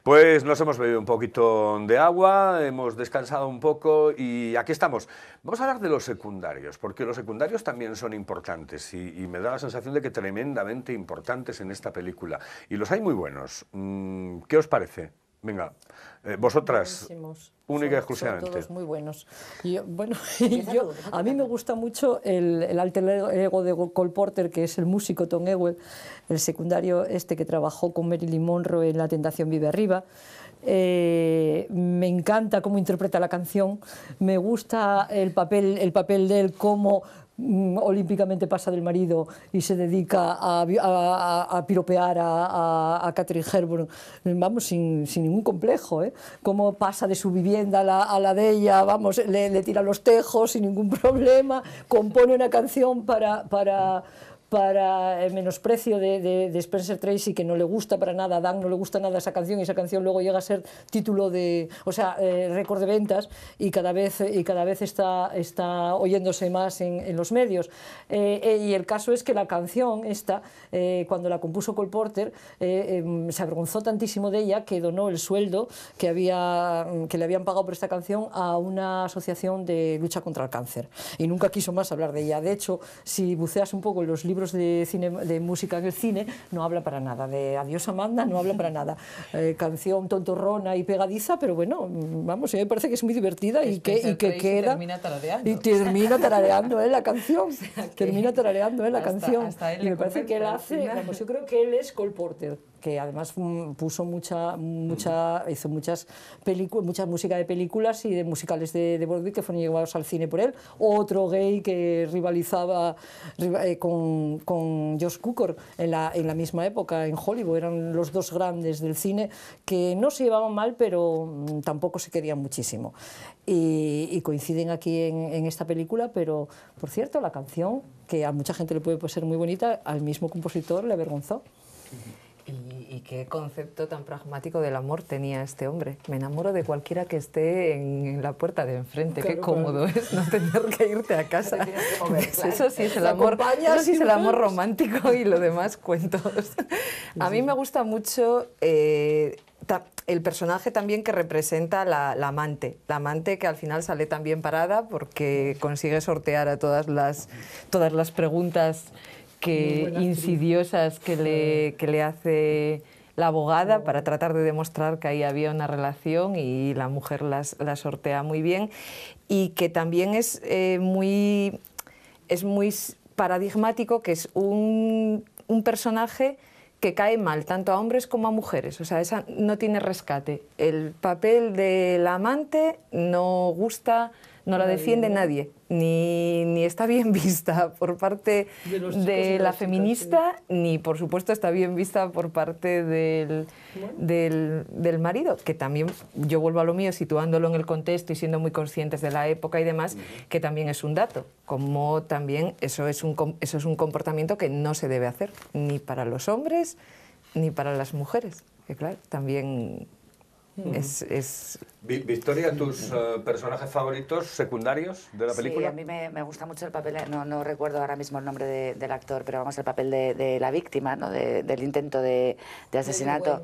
Pues nos hemos bebido un poquito de agua, hemos descansado un poco y aquí estamos. Vamos a hablar de los secundarios, porque los secundarios también son importantes y, me da la sensación de que tremendamente importantes en esta película. Y los hay muy buenos. Mm, ¿Qué os parece? Venga, eh, vosotras, únicas, única y exclusivamente. todos muy buenos. bueno, a mí me gusta mucho el, el, alter ego de Cole Porter, que es el músico Tom Ewell, el secundario este que trabajó con Marilyn Monroe en La Tentación Vive Arriba. Eh, me encanta cómo interpreta la canción, me gusta el papel, el papel de él como Mm, olímpicamente pasa del marido y se dedica a, piropear a, Catherine Herburn, vamos, sin, ningún complejo, ¿eh? Cómo pasa de su vivienda a la, de ella, vamos, le, tira los tejos sin ningún problema, compone una canción para para el menosprecio de, de, Spencer Tracy, que no le gusta para nada, Dan no le gusta nada esa canción y esa canción luego llega a ser título de, o sea, eh, récord de ventas y cada vez, y cada vez está, está oyéndose más en, los medios. Eh, eh, y el caso es que la canción esta, cuando la compuso Cole Porter, em, se avergonzó tantísimo de ella que donó el sueldo que, había, que le habían pagado por esta canción a una asociación de lucha contra el cáncer. Y nunca quiso más hablar de ella. De hecho, si buceas un poco en los libros, de, cine, de música en el cine, no habla para nada. De Adiós Amanda no habla para nada. Eh, canción tontorrona y pegadiza, pero bueno, vamos, a eh, me parece que es muy divertida y que, y que queda... Termina Y termina tarareando eh, la canción. termina tarareando la canción. y me parece que él hace... yo creo que él es colporter que además mm, puso mucha, mucha, hizo muchas películas, mucha música de películas y de musicales de, de, Broadway que fueron llevados al cine por él. Otro gay que rivalizaba eh, con, con, Josh Cooker en la, en la misma época, en Hollywood. Eran los dos grandes del cine que no se llevaban mal, pero mm, tampoco se querían muchísimo. Y, coinciden aquí en, en esta película, pero por cierto, la canción, que a mucha gente le puede ser muy bonita, al mismo compositor le avergonzó y qué concepto tan pragmático del amor tenía este hombre. Me enamoro de cualquiera que esté en, la puerta de enfrente. qué cómodo es no tener que irte a casa. Pues eso sí es el amor, amor romántico y lo demás cuentos. A mí me gusta mucho eh, el personaje también que representa la, la, amante, la amante que al final sale también parada porque consigue sortear a todas las, todas las preguntas que insidiosas que le, que le hace la abogada para tratar de demostrar que ahí había una relación y la mujer la sortea muy bien y que también es eh, muy es muy paradigmático que es un, un personaje que cae mal tanto a hombres como a mujeres. O sea, esa no tiene rescate. El papel del amante no gusta, no la defiende nadie, ni, ni está bien vista por parte de, la feminista, ni por supuesto está bien vista por parte del, del, marido, que también, yo vuelvo a lo mío, situándolo en el contexto y siendo muy conscientes de la época y demás, que también es un dato, como también eso es un, eso es un comportamiento que no se debe hacer, ni para los hombres, ni para las mujeres, que claro, también Victoria, ¿tus eh, personajes favoritos secundarios de la película? Sí, a mí me, gusta mucho el papel, no, recuerdo ahora mismo el nombre del actor, pero vamos, el papel de, la víctima, ¿no? del intento de, asesinato.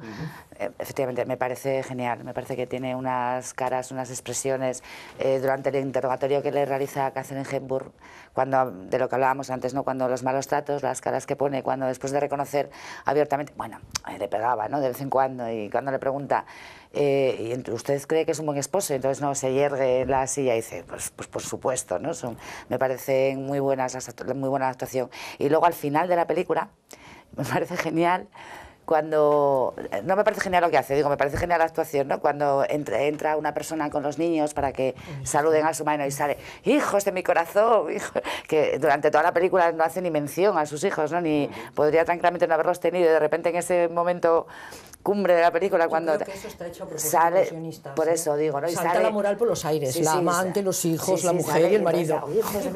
Eh, efectivamente, me parece genial, me parece que tiene unas caras, unas expresiones. Eh, durante el interrogatorio que le realiza Catherine Hepburn, cuando, de lo que hablábamos antes, ¿no? cuando los malos tratos, las caras que pone, cuando después de reconocer abiertamente, bueno, le pegaba ¿no? de vez en cuando, y cuando le pregunta... Eh, y usted cree que es un buen esposo, entonces no se hiergue en la silla y dice, pues, pues por supuesto, ¿no? Son, me parecen muy buenas las muy buena actuación. Y luego al final de la película, me parece genial cuando no me parece genial lo que hace, digo, me parece genial la actuación, ¿no? Cuando entra, entra una persona con los niños para que saluden a su mano y sale, hijos este de mi corazón, que durante toda la película no hace ni mención a sus hijos, ¿no? Ni podría tranquilamente no haberlos tenido y de repente en ese momento cumbre de la película cuando eso sale por ¿eh? eso digo no salta la moral por los aires la amante los hijos la mujer y el marido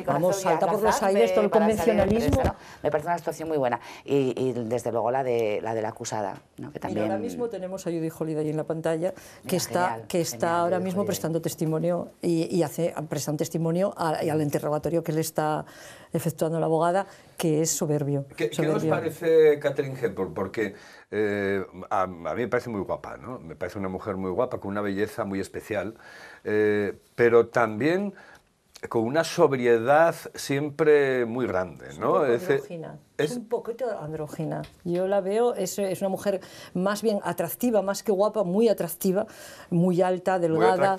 vamos salta por los aires todo el convencionalismo me parece una situación muy buena y, desde luego la de la de la acusada ¿no? que también ahora mismo tenemos a Judy Holiday en la pantalla que está que está ahora mismo prestando testimonio y, y hace un testimonio al, interrogatorio que le está efectuando la abogada que es soberbio, ¿Qué, os parece Catherine Hepburn porque eh, a, mí me parece muy guapa, ¿no? Me parece una mujer muy guapa, con una belleza muy especial, eh, pero también con una sobriedad siempre muy grande, ¿no? Es, un poquito andrógina. Yo la veo, es, una mujer más bien atractiva, más que guapa, muy atractiva, muy alta, delgada,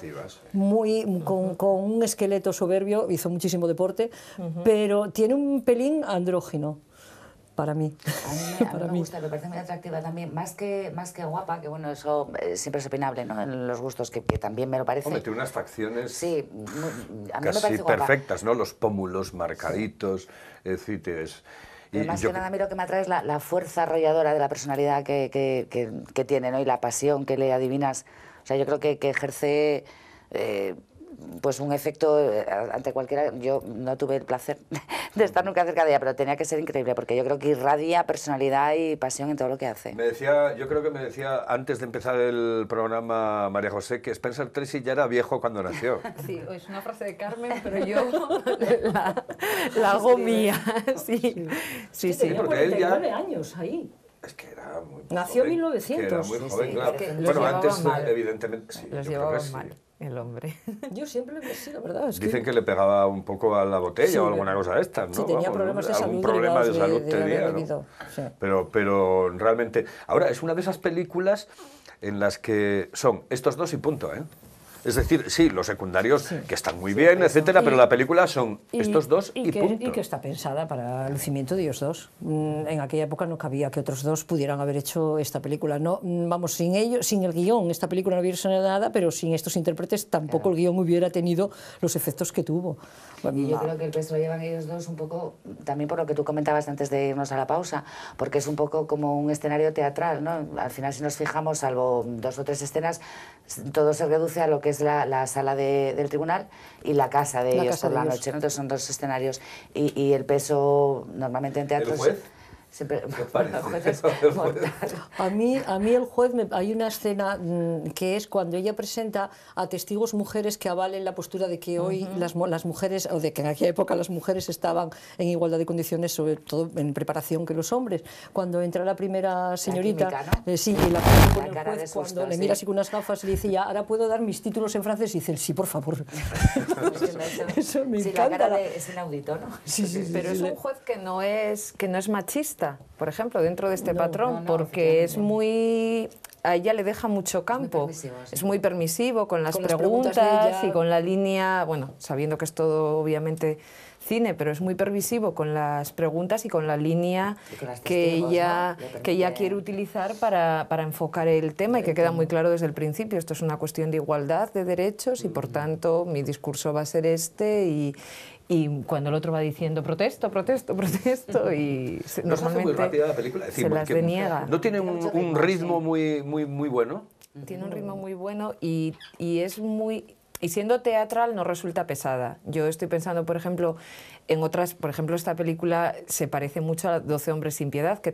muy, con, un esqueleto soberbio, hizo muchísimo deporte, pero tiene un pelín andrógino para mí. A mí, me, gusta, me parece muy atractiva también, más que, más que guapa, que bueno, eso eh, siempre es opinable, ¿no? En los gustos, que, también me lo parece. tiene unas facciones sí, casi perfectas, ¿no? Los pómulos marcaditos, sí. Y más que nada, a mí lo que me atrae es la, fuerza arrolladora de la personalidad que, que, que, tiene, ¿no? Y la pasión que le adivinas. O sea, yo creo que, ejerce eh, pues un efecto eh, ante cualquiera. Yo no tuve el placer de estar nunca cerca de ella, pero tenía que ser increíble porque yo creo que irradia personalidad y pasión en todo lo que hace. Me decía, yo creo que me decía antes de empezar el programa María José que Spencer Tracy ya era viejo cuando nació. Sí, es una frase de Carmen, pero yo la, hago mía. Sí, sí, sí. sí, porque él ya... años ahí. Es que era muy Nació en 1900. Bueno, antes, evidentemente, sí, los yo el hombre. Yo siempre lo he la ¿verdad? Es Dicen que... le pegaba un poco a la botella o alguna cosa de estas, ¿no? Sí, tenía problemas de salud. problema de, salud pero, pero realmente... Ahora, es una de esas películas en las que son estos dos y punto, ¿eh? Es decir, sí, los secundarios que están muy bien, etcétera, pero la película son estos dos y, punto. Y que está pensada para el lucimiento de ellos dos. Mm, en aquella época no cabía que otros dos pudieran haber hecho esta película. No, mm, vamos, sin ellos, sin el guión, esta película no hubiera sonado nada, pero sin estos intérpretes tampoco el guión hubiera tenido los efectos que tuvo. Y yo creo que el peso lo llevan ellos dos un poco, también por lo que tú comentabas antes de irnos a la pausa, porque es un poco como un escenario teatral, ¿no? Al final, si nos fijamos, salvo dos o tres escenas, todo se reduce a lo que es la, sala del tribunal, y la casa de ellos por la noche. Entonces son dos escenarios y, el peso normalmente en teatros... a mí, a mí el juez, hay una escena mm, que es cuando ella presenta a testigos mujeres que avalen la postura de que hoy las, las, mujeres, o de que en aquella época las mujeres estaban en igualdad de condiciones, sobre todo en preparación que los hombres. Cuando entra la primera señorita, eh, sí, y la, con cuando le mira así con unas gafas, y le dice, ya, ahora puedo dar mis títulos en francés, y dice, sí, por favor. Eso me encanta. es inaudito, ¿no? Sí, Pero es un juez que no es, que no es machista por ejemplo, dentro de este patrón, porque es muy... A ella le deja mucho campo. Es muy permisivo con las preguntas, y con la línea, bueno, sabiendo que es todo obviamente cine, pero es muy permisivo con las preguntas y con la línea que, ella, que ella quiere utilizar para, enfocar el tema y que queda muy claro desde el principio. Esto es una cuestión de igualdad de derechos y, por mm. tanto, mi discurso va a ser este y, y cuando el otro va diciendo protesto, protesto, protesto y normalmente muy rápida la película, se las deniega. No tiene un, ritmo muy, muy, muy bueno. Tiene un ritmo muy bueno y, y es muy y siendo teatral no resulta pesada. Yo estoy pensando, por ejemplo, en otras, por ejemplo, esta película se parece mucho a 12 hombres sin piedad, que,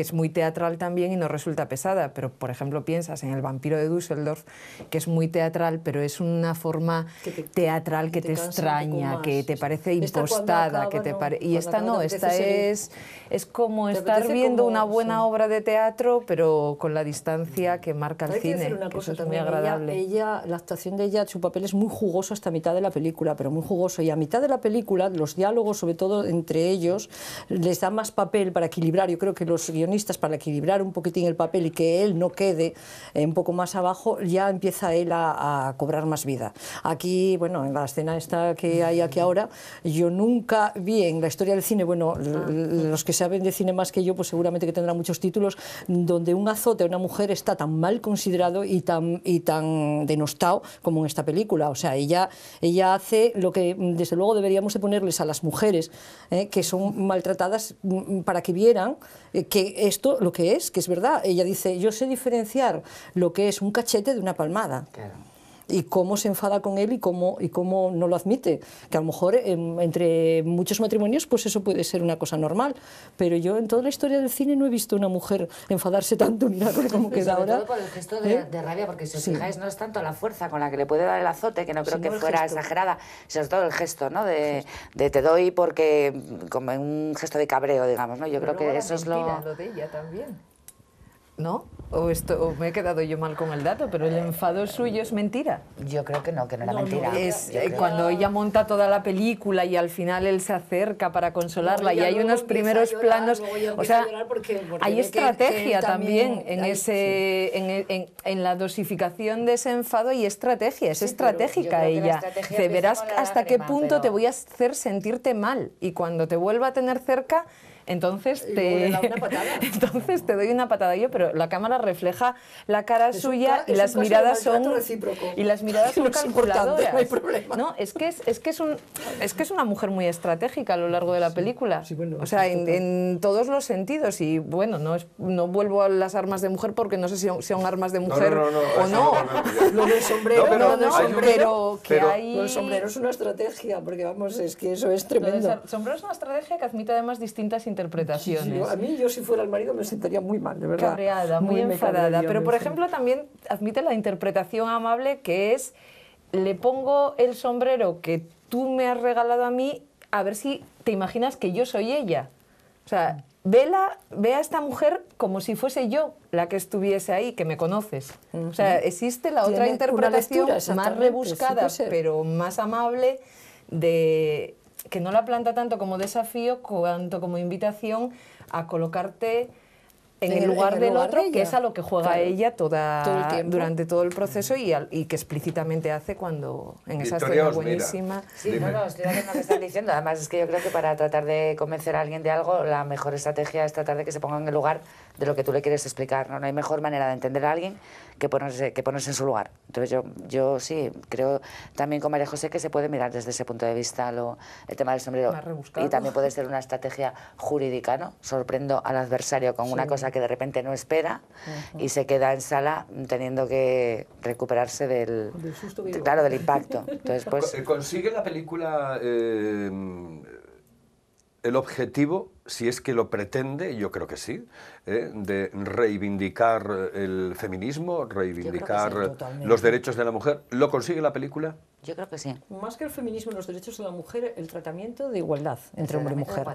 es muy teatral también y no resulta pesada, pero por ejemplo piensas en El vampiro de Düsseldorf, que es muy teatral, pero es una forma teatral que, te, extraña, que te parece impostada, que te y esta no, esta es es como estar viendo una buena obra de teatro, pero con la distancia que marca el cine, ...que es muy agradable. la actuación de ella, su papel es muy jugoso hasta mitad de la película, pero muy jugoso y a mitad de la película los diálogos, sobre todo entre ellos, les da más papel para equilibrar. Yo creo que los guionistas, para equilibrar un poquitín el papel y que él no quede eh, un poco más abajo, ya empieza él a, cobrar más vida. Aquí, bueno, en la escena esta que hay aquí ahora, yo nunca vi en la historia del cine, bueno, ah, los que saben de cine más que yo, pues seguramente que tendrán muchos títulos, donde un azote a una mujer está tan mal considerado y tan, y tan denostado como en esta película. O sea, ella, ella hace lo que desde luego deberíamos de ponerle a las mujeres, eh, que son maltratadas mm, para que vieran eh, que esto lo que es, que es verdad. Ella dice, yo sé diferenciar lo que es un cachete de una palmada. Claro y cómo se enfada con él y cómo, y cómo no lo admite. Que a lo mejor em, entre muchos matrimonios pues eso puede ser una cosa normal, pero yo en toda la historia del cine no he visto una mujer enfadarse tanto ni nada como queda ahora. Todo por el gesto de, ¿eh? de rabia, porque si os fijáis no es tanto la fuerza con la que le puede dar el azote, que no creo que fuera gesto. exagerada, sobre todo el gesto, ¿no? De, de, te doy porque como un gesto de cabreo, digamos, ¿no? Yo creo que eso es lo... lo de ella también. ¿No? o, esto, me he quedado yo mal con el dato, pero el enfado suyo es mentira. Yo creo que no, que no era mentira. Eh, cuando ella monta toda la película y al final él se acerca para consolarla y hay unos primeros planos, o sea, hay estrategia también, en ese e, en, la dosificación de ese enfado y estrategia, es estratégica ella. verás hasta qué punto te voy a hacer sentirte mal y cuando te vuelva a tener cerca entonces te, entonces te doy una patada yo, pero la cámara refleja la cara suya y, las miradas son, y las miradas son no calculadoras. No, problema. no, es que es, que es un es que es una mujer muy estratégica a lo largo de la película. o sea, en, todos los sentidos. Y bueno, no, es, no vuelvo a las armas de mujer porque no sé si son armas de mujer o no. Lo del sombrero, no, sombrero, que hay... sombrero es una estrategia, porque vamos, es que eso es tremendo. El sombrero es una estrategia que admite además distintas interpretaciones. a mí, yo si fuera el marido me sentiría muy mal, de verdad. Cabreada, muy, muy enfadada. Pero, por ejemplo, también admite la interpretación amable que es, le pongo el sombrero que tú me has regalado a mí, a ver si te imaginas que yo soy ella. O sea, vela, ve a esta mujer como si fuese yo la que estuviese ahí, que me conoces. O sea, existe la otra interpretación más rebuscada, pero más amable de que no la planta tanto como desafío, cuanto como invitación a colocarte en el, lugar del otro, que es a lo que juega ella toda, durante todo el proceso y, que explícitamente hace cuando en esa historia buenísima. Además, es que yo creo que para tratar de convencer a alguien de algo, la mejor estrategia es tratar de que se ponga en el lugar de lo que tú le quieres explicar. ¿no? no hay mejor manera de entender a alguien que ponerse, que ponerse en su lugar. Entonces yo, yo sí, creo también con María José que se puede mirar desde ese punto de vista el tema del sombrero. Y también puede ser una estrategia jurídica, ¿no? Sorprendo al adversario con una cosa que de repente no espera y se queda en sala teniendo que recuperarse del, claro, del impacto. Entonces, pues, eh, ¿Consigue la película... Eh, el objetivo, si es que lo pretende, yo creo que sí, ¿eh? de reivindicar el feminismo, reivindicar los derechos de la mujer. ¿Lo consigue la película? Yo creo que sí. Más que el feminismo y los derechos de la mujer, el tratamiento de igualdad entre hombre y mujer.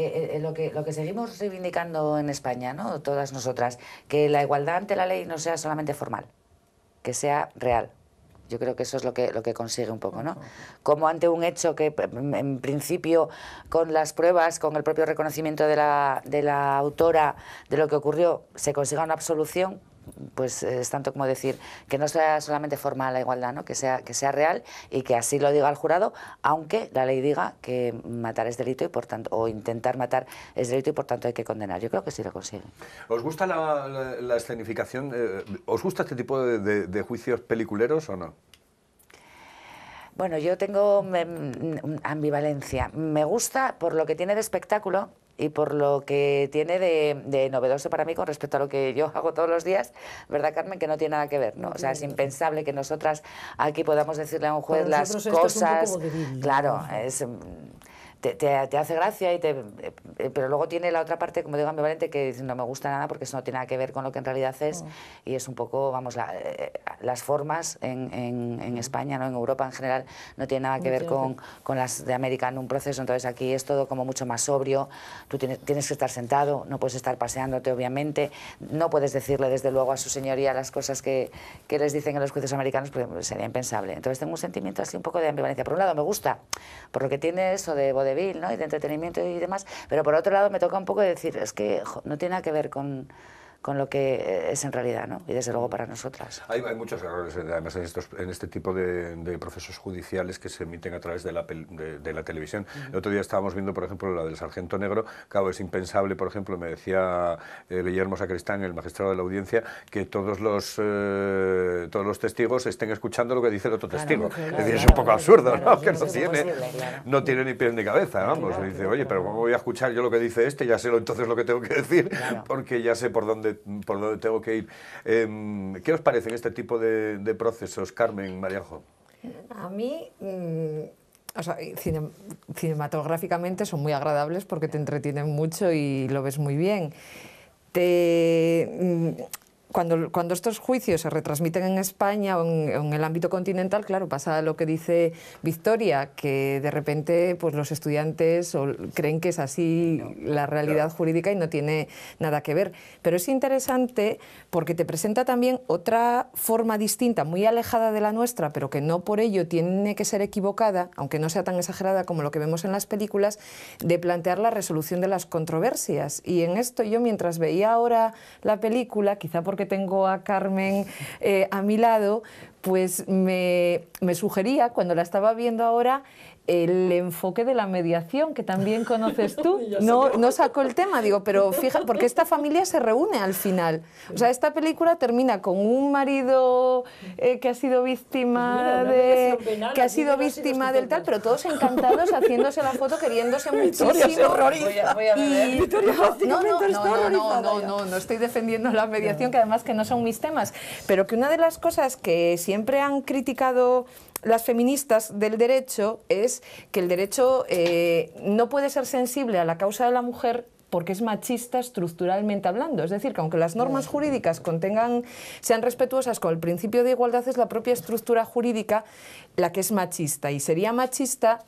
Eh, eh, lo, que, lo que seguimos reivindicando en España, ¿no? todas nosotras, que la igualdad ante la ley no sea solamente formal, que sea real. Yo creo que eso es lo que, lo que consigue un poco, ¿no? Como ante un hecho que, mm, en principio, con las pruebas, con el propio reconocimiento de la, de la autora de lo que ocurrió, se consiga una absolución, pues eh, es tanto como decir que no sea solamente formal la igualdad, ¿no? que, sea, que sea real y que así lo diga el jurado, aunque la ley diga que matar es delito y por tanto, o intentar matar es delito y por tanto hay que condenar. Yo creo que sí lo consigue. ¿Os gusta la, escenificación? Eh, ¿Os gusta este tipo de, de juicios peliculeros o no? Bueno, yo tengo em, mm, ambivalencia. Me gusta por lo que tiene de espectáculo y por lo que tiene de, novedoso para mí con respecto a lo que yo hago todos los días, ¿verdad, Carmen? Que no tiene nada que ver, ¿no? O sea, es impensable que nosotras aquí podamos decirle a un juez las cosas. Es claro, mm, es te, hace gracia, y te, eh, eh, pero luego tiene la otra parte, como digo, ambivalente, que dice no me gusta nada porque eso no tiene nada que ver con lo que en realidad es. Mm. Y es un poco, vamos, eh, las formas en, en, mm. España, ¿no? en Europa en general, no tiene nada que ver con, con, las de América en un proceso. Entonces aquí es todo como mucho más sobrio. Tú tienes, tienes que estar sentado, no puedes estar paseándote, obviamente. No puedes decirle, desde luego, a su señoría las cosas que, que les dicen en los juicios americanos porque sería impensable. Entonces tengo un sentimiento así un poco de ambivalencia. Por un lado me gusta, por lo que tiene eso de de ¿no? Y de entretenimiento y demás. Pero por otro lado me toca un poco decir, es que no tiene nada que ver con con lo que eh, es en realidad, ¿no? Y desde luego para nosotras. Hay, muchos errores, eh, además, en, este tipo de, procesos judiciales que se emiten a través de la, televisión. El otro día estábamos viendo, por ejemplo, la del Sargento Negro. Claro, es impensable, por ejemplo, me decía eh, Guillermo Sacristán, el magistrado de la audiencia, que todos los, todos los testigos estén escuchando lo que dice el otro testigo. es decir, es un poco absurdo, ¿no? Que no tiene, no tiene ni piel ni cabeza, vamos. dice, oye, pero ¿cómo voy a escuchar yo lo que dice este? Ya sé lo, entonces lo que tengo que decir, porque ya sé por dónde por donde tengo que ir. Em, ¿Qué os parecen este tipo de, procesos, Carmen, Mariajo? A mí... Mm, cinematográficamente son muy agradables porque te entretienen mucho y lo ves muy bien. Te, mm, cuando, estos juicios se retransmiten en España o en, el ámbito continental, claro, pasa lo que dice Victoria, que de repente pues, los estudiantes creen que es así la realidad jurídica y no tiene nada que ver. Pero es interesante porque te presenta también otra forma distinta, muy alejada de la nuestra, pero que no por ello tiene que ser equivocada, aunque no sea tan exagerada como lo que vemos en las películas, de plantear la resolución de las controversias. Y en esto yo mientras veía ahora la película, quizá porque ...que tengo a Carmen eh, a mi lado, pues me, me, sugería, cuando la estaba viendo ahora, el enfoque de la mediación, que también conoces tú. No, no sacó el tema, digo, pero fija, porque esta familia se reúne al final. O sea, esta película termina con un marido eh, que ha sido víctima pues de. que ha sido víctima del tal, pero todos encantados haciéndose la foto, queriéndose muchísimo. Voy a, y... no, no, no, no, no, no, no, no, estoy defendiendo la mediación, que además que no son mis temas. Pero que una de las cosas que siempre han criticado las feministas del derecho es que el derecho eh, no puede ser sensible a la causa de la mujer porque es machista estructuralmente hablando. Es decir, que aunque las normas jurídicas contengan, sean respetuosas con el principio de igualdad, es la propia estructura jurídica la que es machista. Y sería machista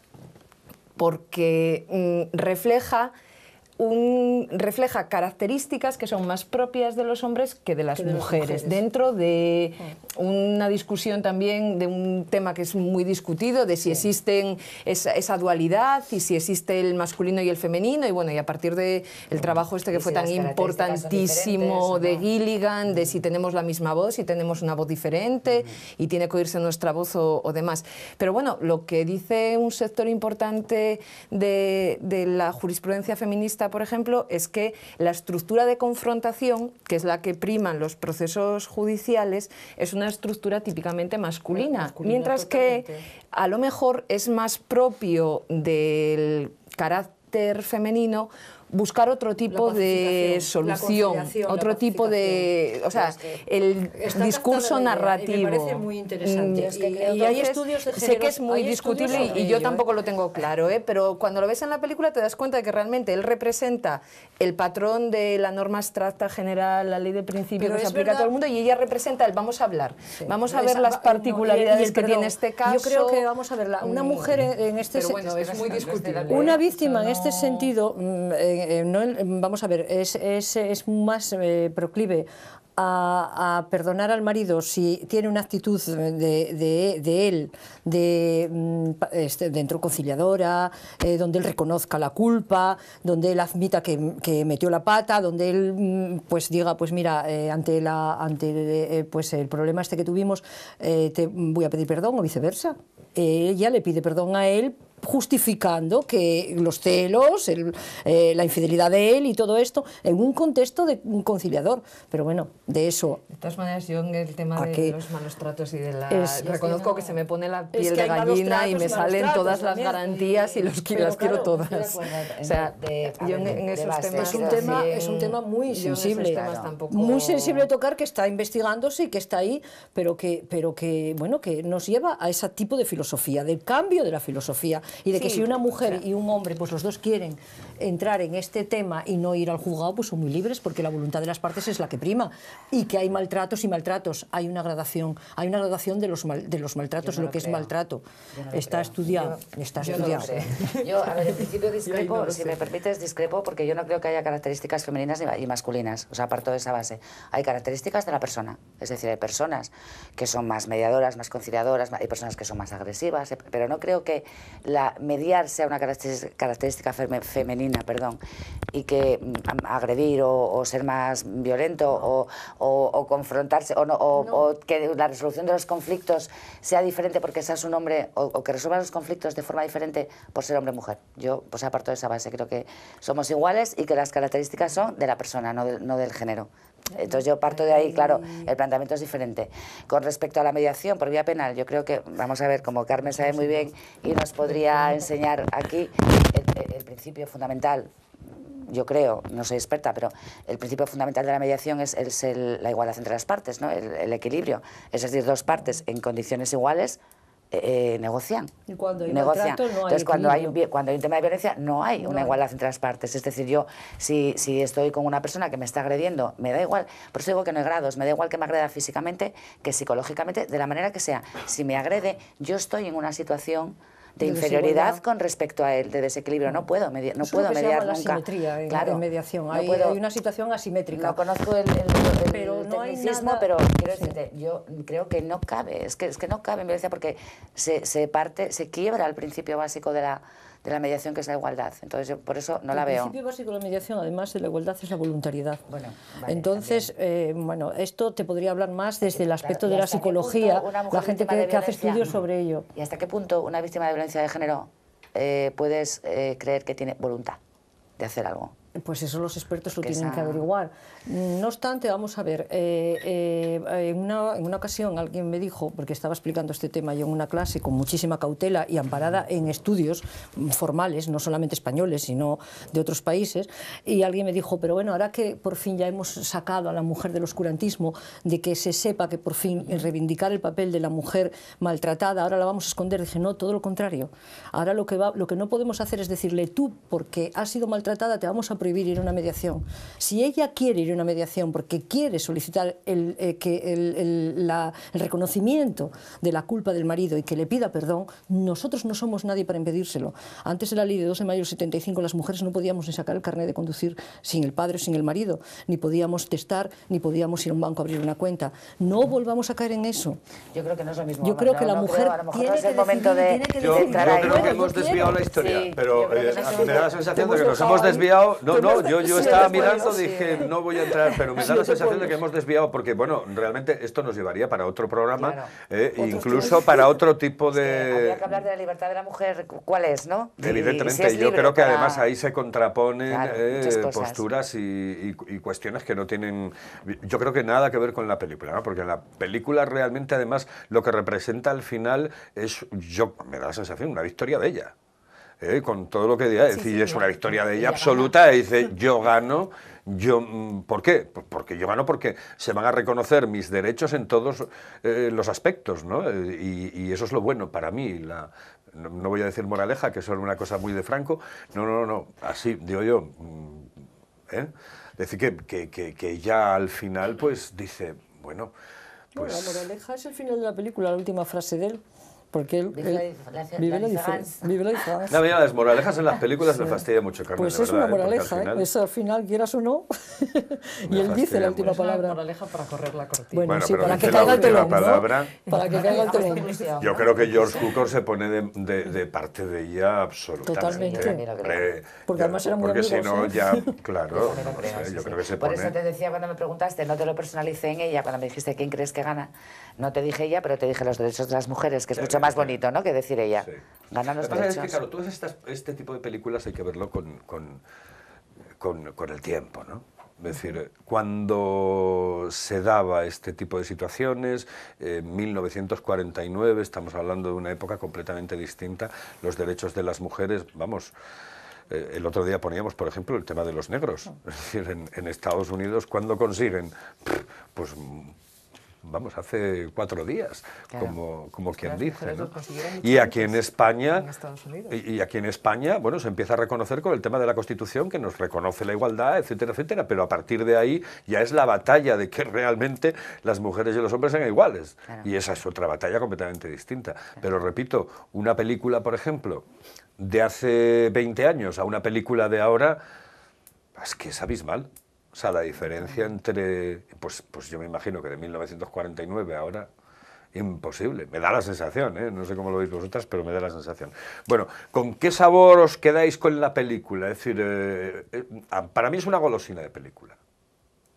porque mm, refleja refleja características que son más propias de los hombres que de las, mujeres, dentro de mm. una discusión también de un tema que es muy discutido, de si existe existen esa, dualidad y si existe el masculino y el femenino, y bueno, y a partir del el mm. trabajo este que fue tan importantísimo de Gilligan, de mm. si tenemos la misma voz, si tenemos una voz diferente, y tiene que oírse nuestra voz o, demás. Pero bueno, lo que dice un sector importante de la jurisprudencia feminista, por ejemplo, es que la estructura de confrontación, que es la que priman los procesos judiciales, es una estructura típicamente masculina, mientras que a lo mejor es más propio del carácter femenino buscar otro tipo de solución, otro tipo de... O sea, el discurso narrativo. me parece muy mm, interesante. Y, hay estudios de género, sé que es muy discutible y, yo ¿eh? tampoco lo tengo claro, ¿eh? pero cuando lo ves en la película te das cuenta de que realmente él representa el patrón de la norma abstracta general, la ley de principio que se aplica a todo el mundo y ella representa el vamos a hablar, vamos a ver las particularidades que tiene este caso. Yo creo que vamos a verla. Una mm. mujer en, este sentido... Bueno, es muy discutible. Una víctima en este sentido, mm, eh, vamos a ver, es, más eh, proclive a, perdonar al marido si tiene una actitud de, él, de, mm, este, dentro conciliadora, eh, donde él reconozca la culpa, donde él admita que, metió la pata, donde él mm, pues diga, pues mira, ante, la, ante pues el problema este que tuvimos, te voy a pedir perdón o viceversa. Ella le pide perdón a él justificando que los celos, eh, la infidelidad de él y todo esto en un contexto de un conciliador. Pero bueno, de eso. De todas maneras, yo en el tema de los malos tratos y de la. reconozco que, se me pone la piel de gallina y me salen todas las garantías y las quiero todas. Es un, tema, muy sensible. Muy sensible tocar que está investigándose y que está ahí, pero que, pero que bueno, que nos lleva a ese tipo de filosofía, del cambio de la filosofía y de que si una mujer y un hombre, pues los dos quieren entrar en este tema y no ir al juzgado, pues son muy libres, porque la voluntad de las partes es la que prima. Y que hay maltratos y maltratos. Hay una gradación, hay una gradación de los, de los maltratos, lo, que es maltrato. está estudiado. Está yo estudiado. yo, a ver, en principio discrepo, si me permites, discrepo, porque yo no creo que haya características femeninas y masculinas. O sea, parto de esa base. Hay características de la persona. Es decir, hay personas que son más mediadoras, más conciliadoras, hay personas que son más agresivas, eh, pero no creo que la mediar sea una característica femenina perdón, y que mm, agredir o, ser más violento o, o, o confrontarse no, o, que la resolución de los conflictos sea diferente porque seas un hombre o, que resuelvan los conflictos de forma diferente por ser hombre o mujer. Yo pues aparto de esa base, creo que somos iguales y que las características son de la persona, no, no del género. Entonces yo parto de ahí, claro, el planteamiento es diferente. Con respecto a la mediación por vía penal, yo creo que, vamos a ver, como Carmen sabe muy bien y nos podría enseñar aquí, el principio fundamental, yo creo, no soy experta, pero el principio fundamental de la mediación es, la igualdad entre las partes, ¿no? el, equilibrio. Es decir, dos partes en condiciones iguales eh, eh, negocian. Y cuando hay Entonces, cuando hay, un, tema de violencia, no hay una igualdad entre las partes. Es decir, yo, si, si estoy con una persona que me está agrediendo, me da igual. Por eso digo que no hay grados. Me da igual que me agreda físicamente, que psicológicamente, de la manera que sea. Si me agrede, yo estoy en una situación de, inferioridad con respecto a él, de desequilibrio. No puedo, no puedo mediar nunca. claro, en mediación. hay, una situación asimétrica. No conozco el, el, pero yo creo que no cabe, es que, es que no cabe en violencia porque se, se parte, se quiebra el principio básico de la de la mediación, que es la igualdad. Entonces, por eso no la veo. El principio básico de la mediación, además, de la igualdad es la voluntariedad. Bueno, Entonces, eh, bueno, esto te podría hablar más desde el aspecto de la psicología, la gente que, hace estudios sobre ello. ¿Y hasta qué punto una víctima de violencia de género eh, puedes eh, creer que tiene voluntad de hacer algo? Pues eso los expertos lo tienen que averiguar. No obstante, vamos a ver, eh, eh, en, una, ocasión alguien me dijo, porque estaba explicando este tema yo en una clase con muchísima cautela y amparada en estudios formales, no solamente españoles, sino de otros países, y alguien me dijo, pero bueno, ahora que por fin ya hemos sacado a la mujer del oscurantismo, de que se sepa que por fin reivindicar el papel de la mujer maltratada, ahora la vamos a esconder, dije, no, todo lo contrario. Ahora lo que, va, lo que no podemos hacer es decirle, tú, porque has sido maltratada, te vamos a prohibir ir a una mediación. Si ella quiere ir a una mediación porque quiere solicitar el, eh, que el, reconocimiento de la culpa del marido y que le pida perdón, nosotros no somos nadie para impedírselo. Antes de la ley de 12 de mayo de 75 las mujeres no podíamos ni sacar el carnet de conducir sin el padre o sin el marido, ni podíamos testar, ni podíamos ir a un banco a abrir una cuenta. No volvamos a caer en eso. Yo creo que no es lo mismo. Yo creo que la mujer tiene que momento yo, creo que hemos eh, desviado la historia, pero me da la sensación de que nos hemos desviado no, no, yo, estaba mirando, dije, no voy a entrar, pero me da la sensación de que hemos desviado, porque bueno, realmente esto nos llevaría para otro programa, eh, incluso para otro tipo de... habría que hablar de la libertad de la mujer, ¿cuál es, no? Evidentemente, y yo creo que además ahí se contraponen eh, posturas y, cuestiones que no tienen, yo creo que nada que ver con la película, ¿no? Porque la película realmente además lo que representa al final es, yo me da la sensación, una victoria de ella. ¿eh? con todo lo que diga, es es una victoria de ella absoluta, y dice, yo gano, yo, mm, ¿por qué? Pues porque yo gano porque se van a reconocer mis derechos en todos eh, los aspectos, ¿no? Eh, y, eso es lo bueno para mí. no, voy a decir moraleja, que eso una cosa muy de Franco. No, no, no, así digo yo. Mm, ¿eh? Decir que, que, que, que ya al final, pues dice, bueno. Pues... Bueno, la pues moraleja es el final de la película, la última frase de él. Porque él, él vive, la vive, la diferencia. No, mira, las moralejas en las películas le me fastidia mucho, Carmen. Pues es una ¿eh? moraleja, ¿eh? final... es al final, quieras o no. y él dice la última palabra. Es una moraleja para correr la cortina. Bueno, sí, para que caiga el telón. Palabra, Para que caiga el telón. Yo creo que George Cukor se pone de, parte de ella absolutamente. Totalmente. porque además era muy Porque si no, ¿eh? ya, claro, yo creo que se pone. Por eso te decía cuando me preguntaste, no te lo personalicé en ella, cuando me dijiste quién crees que gana. No te dije ella, pero te dije los derechos de las mujeres, que es mucho más bonito, ¿no? Que decir ella. este tipo de películas hay que verlo con, con, el tiempo, ¿no? Es decir, cuando se daba este tipo de situaciones, en 1949, estamos hablando de una época completamente distinta, los derechos de las mujeres, vamos, eh, el otro día poníamos, por ejemplo, el tema de los negros. Es decir, en, Estados Unidos, ¿cuándo consiguen? Pues vamos, hace cuatro días, como, quien dice. Y aquí en España, y aquí en España, bueno, se empieza a reconocer con el tema de la Constitución que nos reconoce la igualdad, etcétera, etcétera, pero a partir de ahí ya es la batalla de que realmente las mujeres y los hombres sean iguales. Y esa es otra batalla completamente distinta. Pero repito, una película, por ejemplo, de hace 20 años a una película de ahora, es que es abismal. O sea, la diferencia entre, pues, pues yo me imagino que de 1949 a ahora, imposible. Me da la sensación, ¿eh? no sé cómo lo veis vosotras, pero me da la sensación. Bueno, ¿con qué sabor os quedáis con la película? Es decir, eh, eh, para mí es una golosina de película.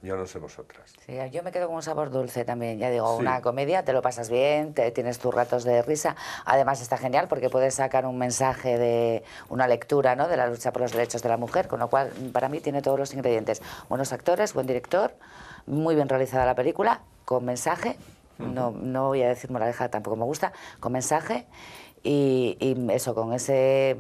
Yo no sé vosotras. Sí, yo me quedo con un sabor dulce también. Ya digo, una comedia, te lo pasas bien, te, tienes tus ratos de risa. Además está genial porque puedes sacar un mensaje de una lectura ¿no? de la lucha por los derechos de la mujer, con lo cual para mí tiene todos los ingredientes. Buenos actores, buen director, muy bien realizada la película, con mensaje. No, no voy a decir deja, tampoco me gusta, con mensaje y eso, con ese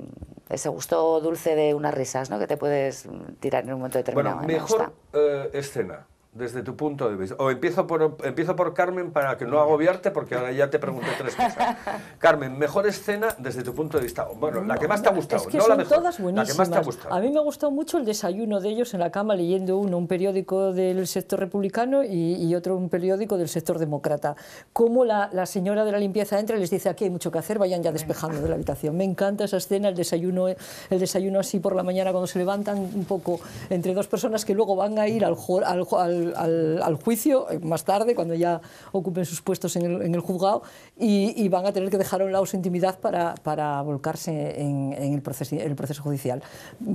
ese gusto dulce de unas risas, ¿no? Que te puedes mm, tirar en un momento determinado. Bueno, mejor eh, escena desde tu punto de vista? O empiezo por, empiezo por Carmen para que no agobiarte, porque ahora ya te pregunté tres cosas. Carmen, mejor escena desde tu punto de vista. Bueno, la que más te ha gustado. no todas buenísimas. que más te ha gustado. A mí me ha gustado mucho el desayuno de ellos en la cama leyendo uno, un periódico del sector republicano y, otro un periódico del sector demócrata. Cómo la, la, señora de la limpieza entra y les dice, aquí hay mucho que hacer, vayan ya despejando de la habitación. Me encanta esa escena, el desayuno, el desayuno así por la mañana cuando se levantan un poco entre dos personas que luego van a ir al, al al, juicio eh, más tarde, cuando ya ocupen sus puestos en el, juzgado, y, van a tener que dejar a un lado su intimidad para, volcarse en, el, proceso, judicial.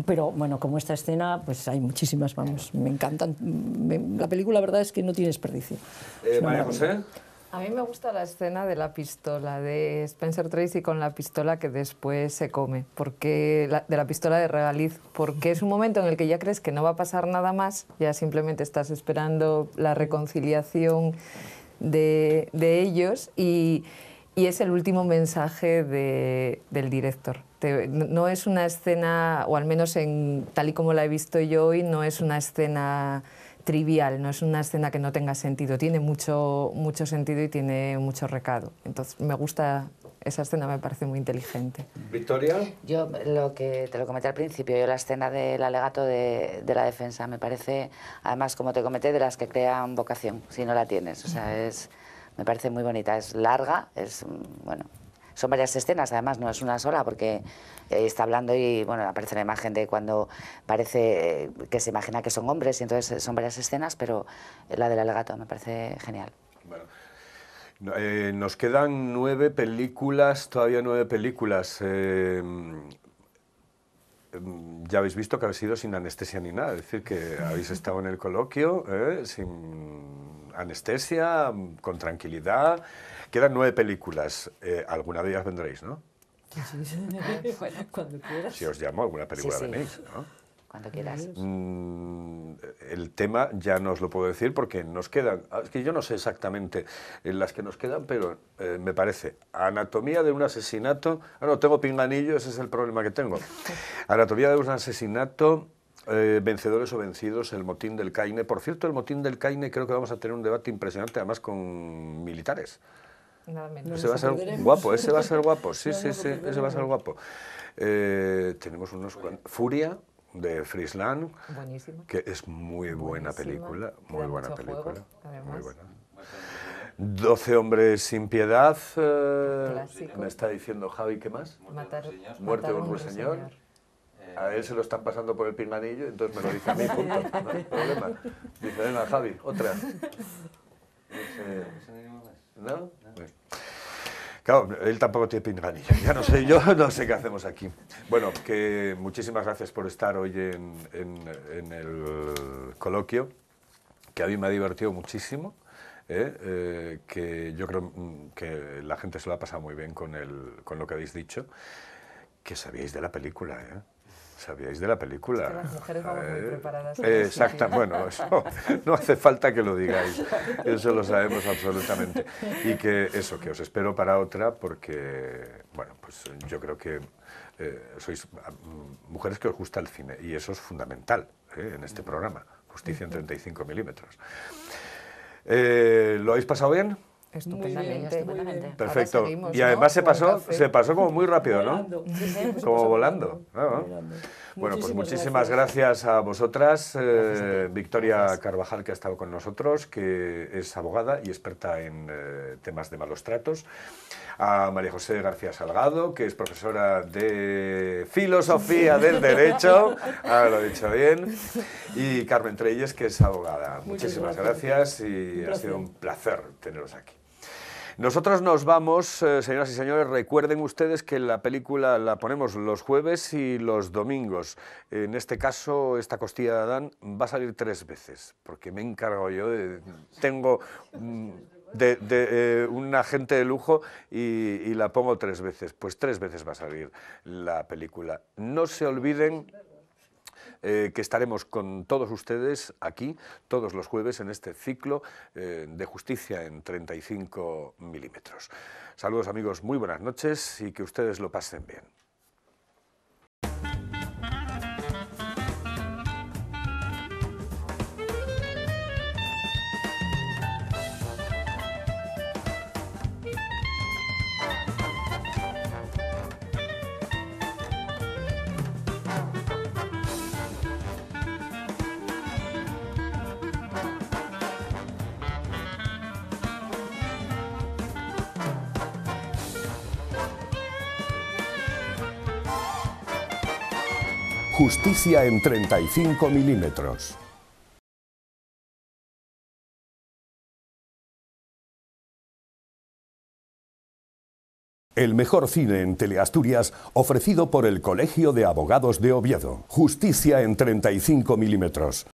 Pero bueno, como esta escena, pues hay muchísimas, vamos, me encantan. Mm, la película, la verdad es que no tiene desperdicio. Eh, María José. A mí me gusta la escena de la pistola, de Spencer Tracy con la pistola que después se come, porque la, de la pistola de regaliz, porque es un momento en el que ya crees que no va a pasar nada más, ya simplemente estás esperando la reconciliación de, ellos y, es el último mensaje del director. no es una escena, o al menos tal y como la he visto yo hoy, no es una escena trivial, no es una escena que no tenga sentido, tiene mucho, mucho sentido y tiene mucho recado. Entonces me gusta esa escena me parece muy inteligente. Victoria. Yo lo que te lo comenté al principio, yo la escena del alegato de, la defensa me parece, además como te comenté, de las que crean vocación, si no la tienes. O sea, es, me parece muy bonita, es larga, es mm, bueno, son varias escenas, además no es una sola, porque está hablando y bueno, aparece la imagen de cuando parece eh, que se imagina que son hombres y entonces eh, son varias escenas, pero la del alegato me parece genial. Eh, nos quedan nueve películas, todavía nueve películas. Mm, ya habéis visto que habéis sido sin anestesia ni nada, es decir, que habéis estado en el coloquio sin anestesia, con tranquilidad. Quedan nueve películas, alguna de ellas vendréis, ¿no? Si os llamo, alguna película de ¿no? Cuando quieras. Mm, el tema ya no os lo puedo decir porque nos quedan, ah, es que yo no sé exactamente eh, las que nos quedan, pero eh, me parece Anatomía de un asesinato. Ah, no, tengo pinganillo, ese es el problema que tengo. Anatomía de un asesinato. Eh, vencedores o vencidos, el motín del Caine. Por cierto, el motín del Caine creo que vamos a tener un debate impresionante, además con militares nada Ese va a ser guapo, ese va a ser guapo, sí, sí, sí, ese va a ser guapo. Eh, tenemos unos... Furia, de Frisland, Buenísimo. que es muy buena película, muy buena película, muy buena. 12 hombres sin piedad, eh, me está diciendo Javi, ¿qué más? Muerte de un señor A él se lo están pasando por el pinganillo, entonces me lo dice a mí, punto, no hay problema. Dice, venga, Javi, otra. ¿No? Claro, él tampoco tiene pinganillo. ya no sé, yo no sé qué hacemos aquí. Bueno, que muchísimas gracias por estar hoy en, el coloquio, que a mí me ha divertido muchísimo, ¿eh? Eh, que yo creo mm, que la gente se lo ha pasado muy bien con, con lo que habéis dicho, que sabíais de la película, ¿eh? Sabíais de la película. las mujeres muy eh, eh, exacta, bueno, eso no hace falta que lo digáis. Eso lo sabemos absolutamente. Y que eso, que os espero para otra, porque, bueno, pues yo creo que eh, sois mm, mujeres que os gusta el cine, y eso es fundamental en este programa, Justicia en 35 milímetros. ¿Lo habéis pasado bien? Estupendamente. Perfecto. y además se pasó, se pasó como muy rápido, ¿no? Pues como ah, volando. Bueno, pues muchísimas gracias, a vosotras, eh, Victoria Carvajal, que ha estado con nosotros, que es abogada y experta en eh, temas de malos tratos, a María José García Salgado, que es profesora de Filosofía del Derecho, ahora lo he dicho bien, y Carmen Treyes, que es abogada. muchísimas gracias y ha sido un placer teneros aquí. Nosotros nos vamos, eh, señoras y señores, recuerden ustedes que la película la ponemos los jueves y los domingos. En este caso, esta costilla de Adán va a salir tres veces, porque me encargo yo, de, tengo... Mm, de, eh, un agente de lujo y la pongo tres veces. Pues tres veces va a salir la película. No se olviden eh, que estaremos con todos ustedes aquí todos los jueves en este ciclo eh, de justicia en 35 milímetros. Saludos amigos, muy buenas noches y que ustedes lo pasen bien. Justicia en 35 milímetros. El mejor cine en Teleasturias ofrecido por el Colegio de Abogados de Oviedo. Justicia en 35 milímetros.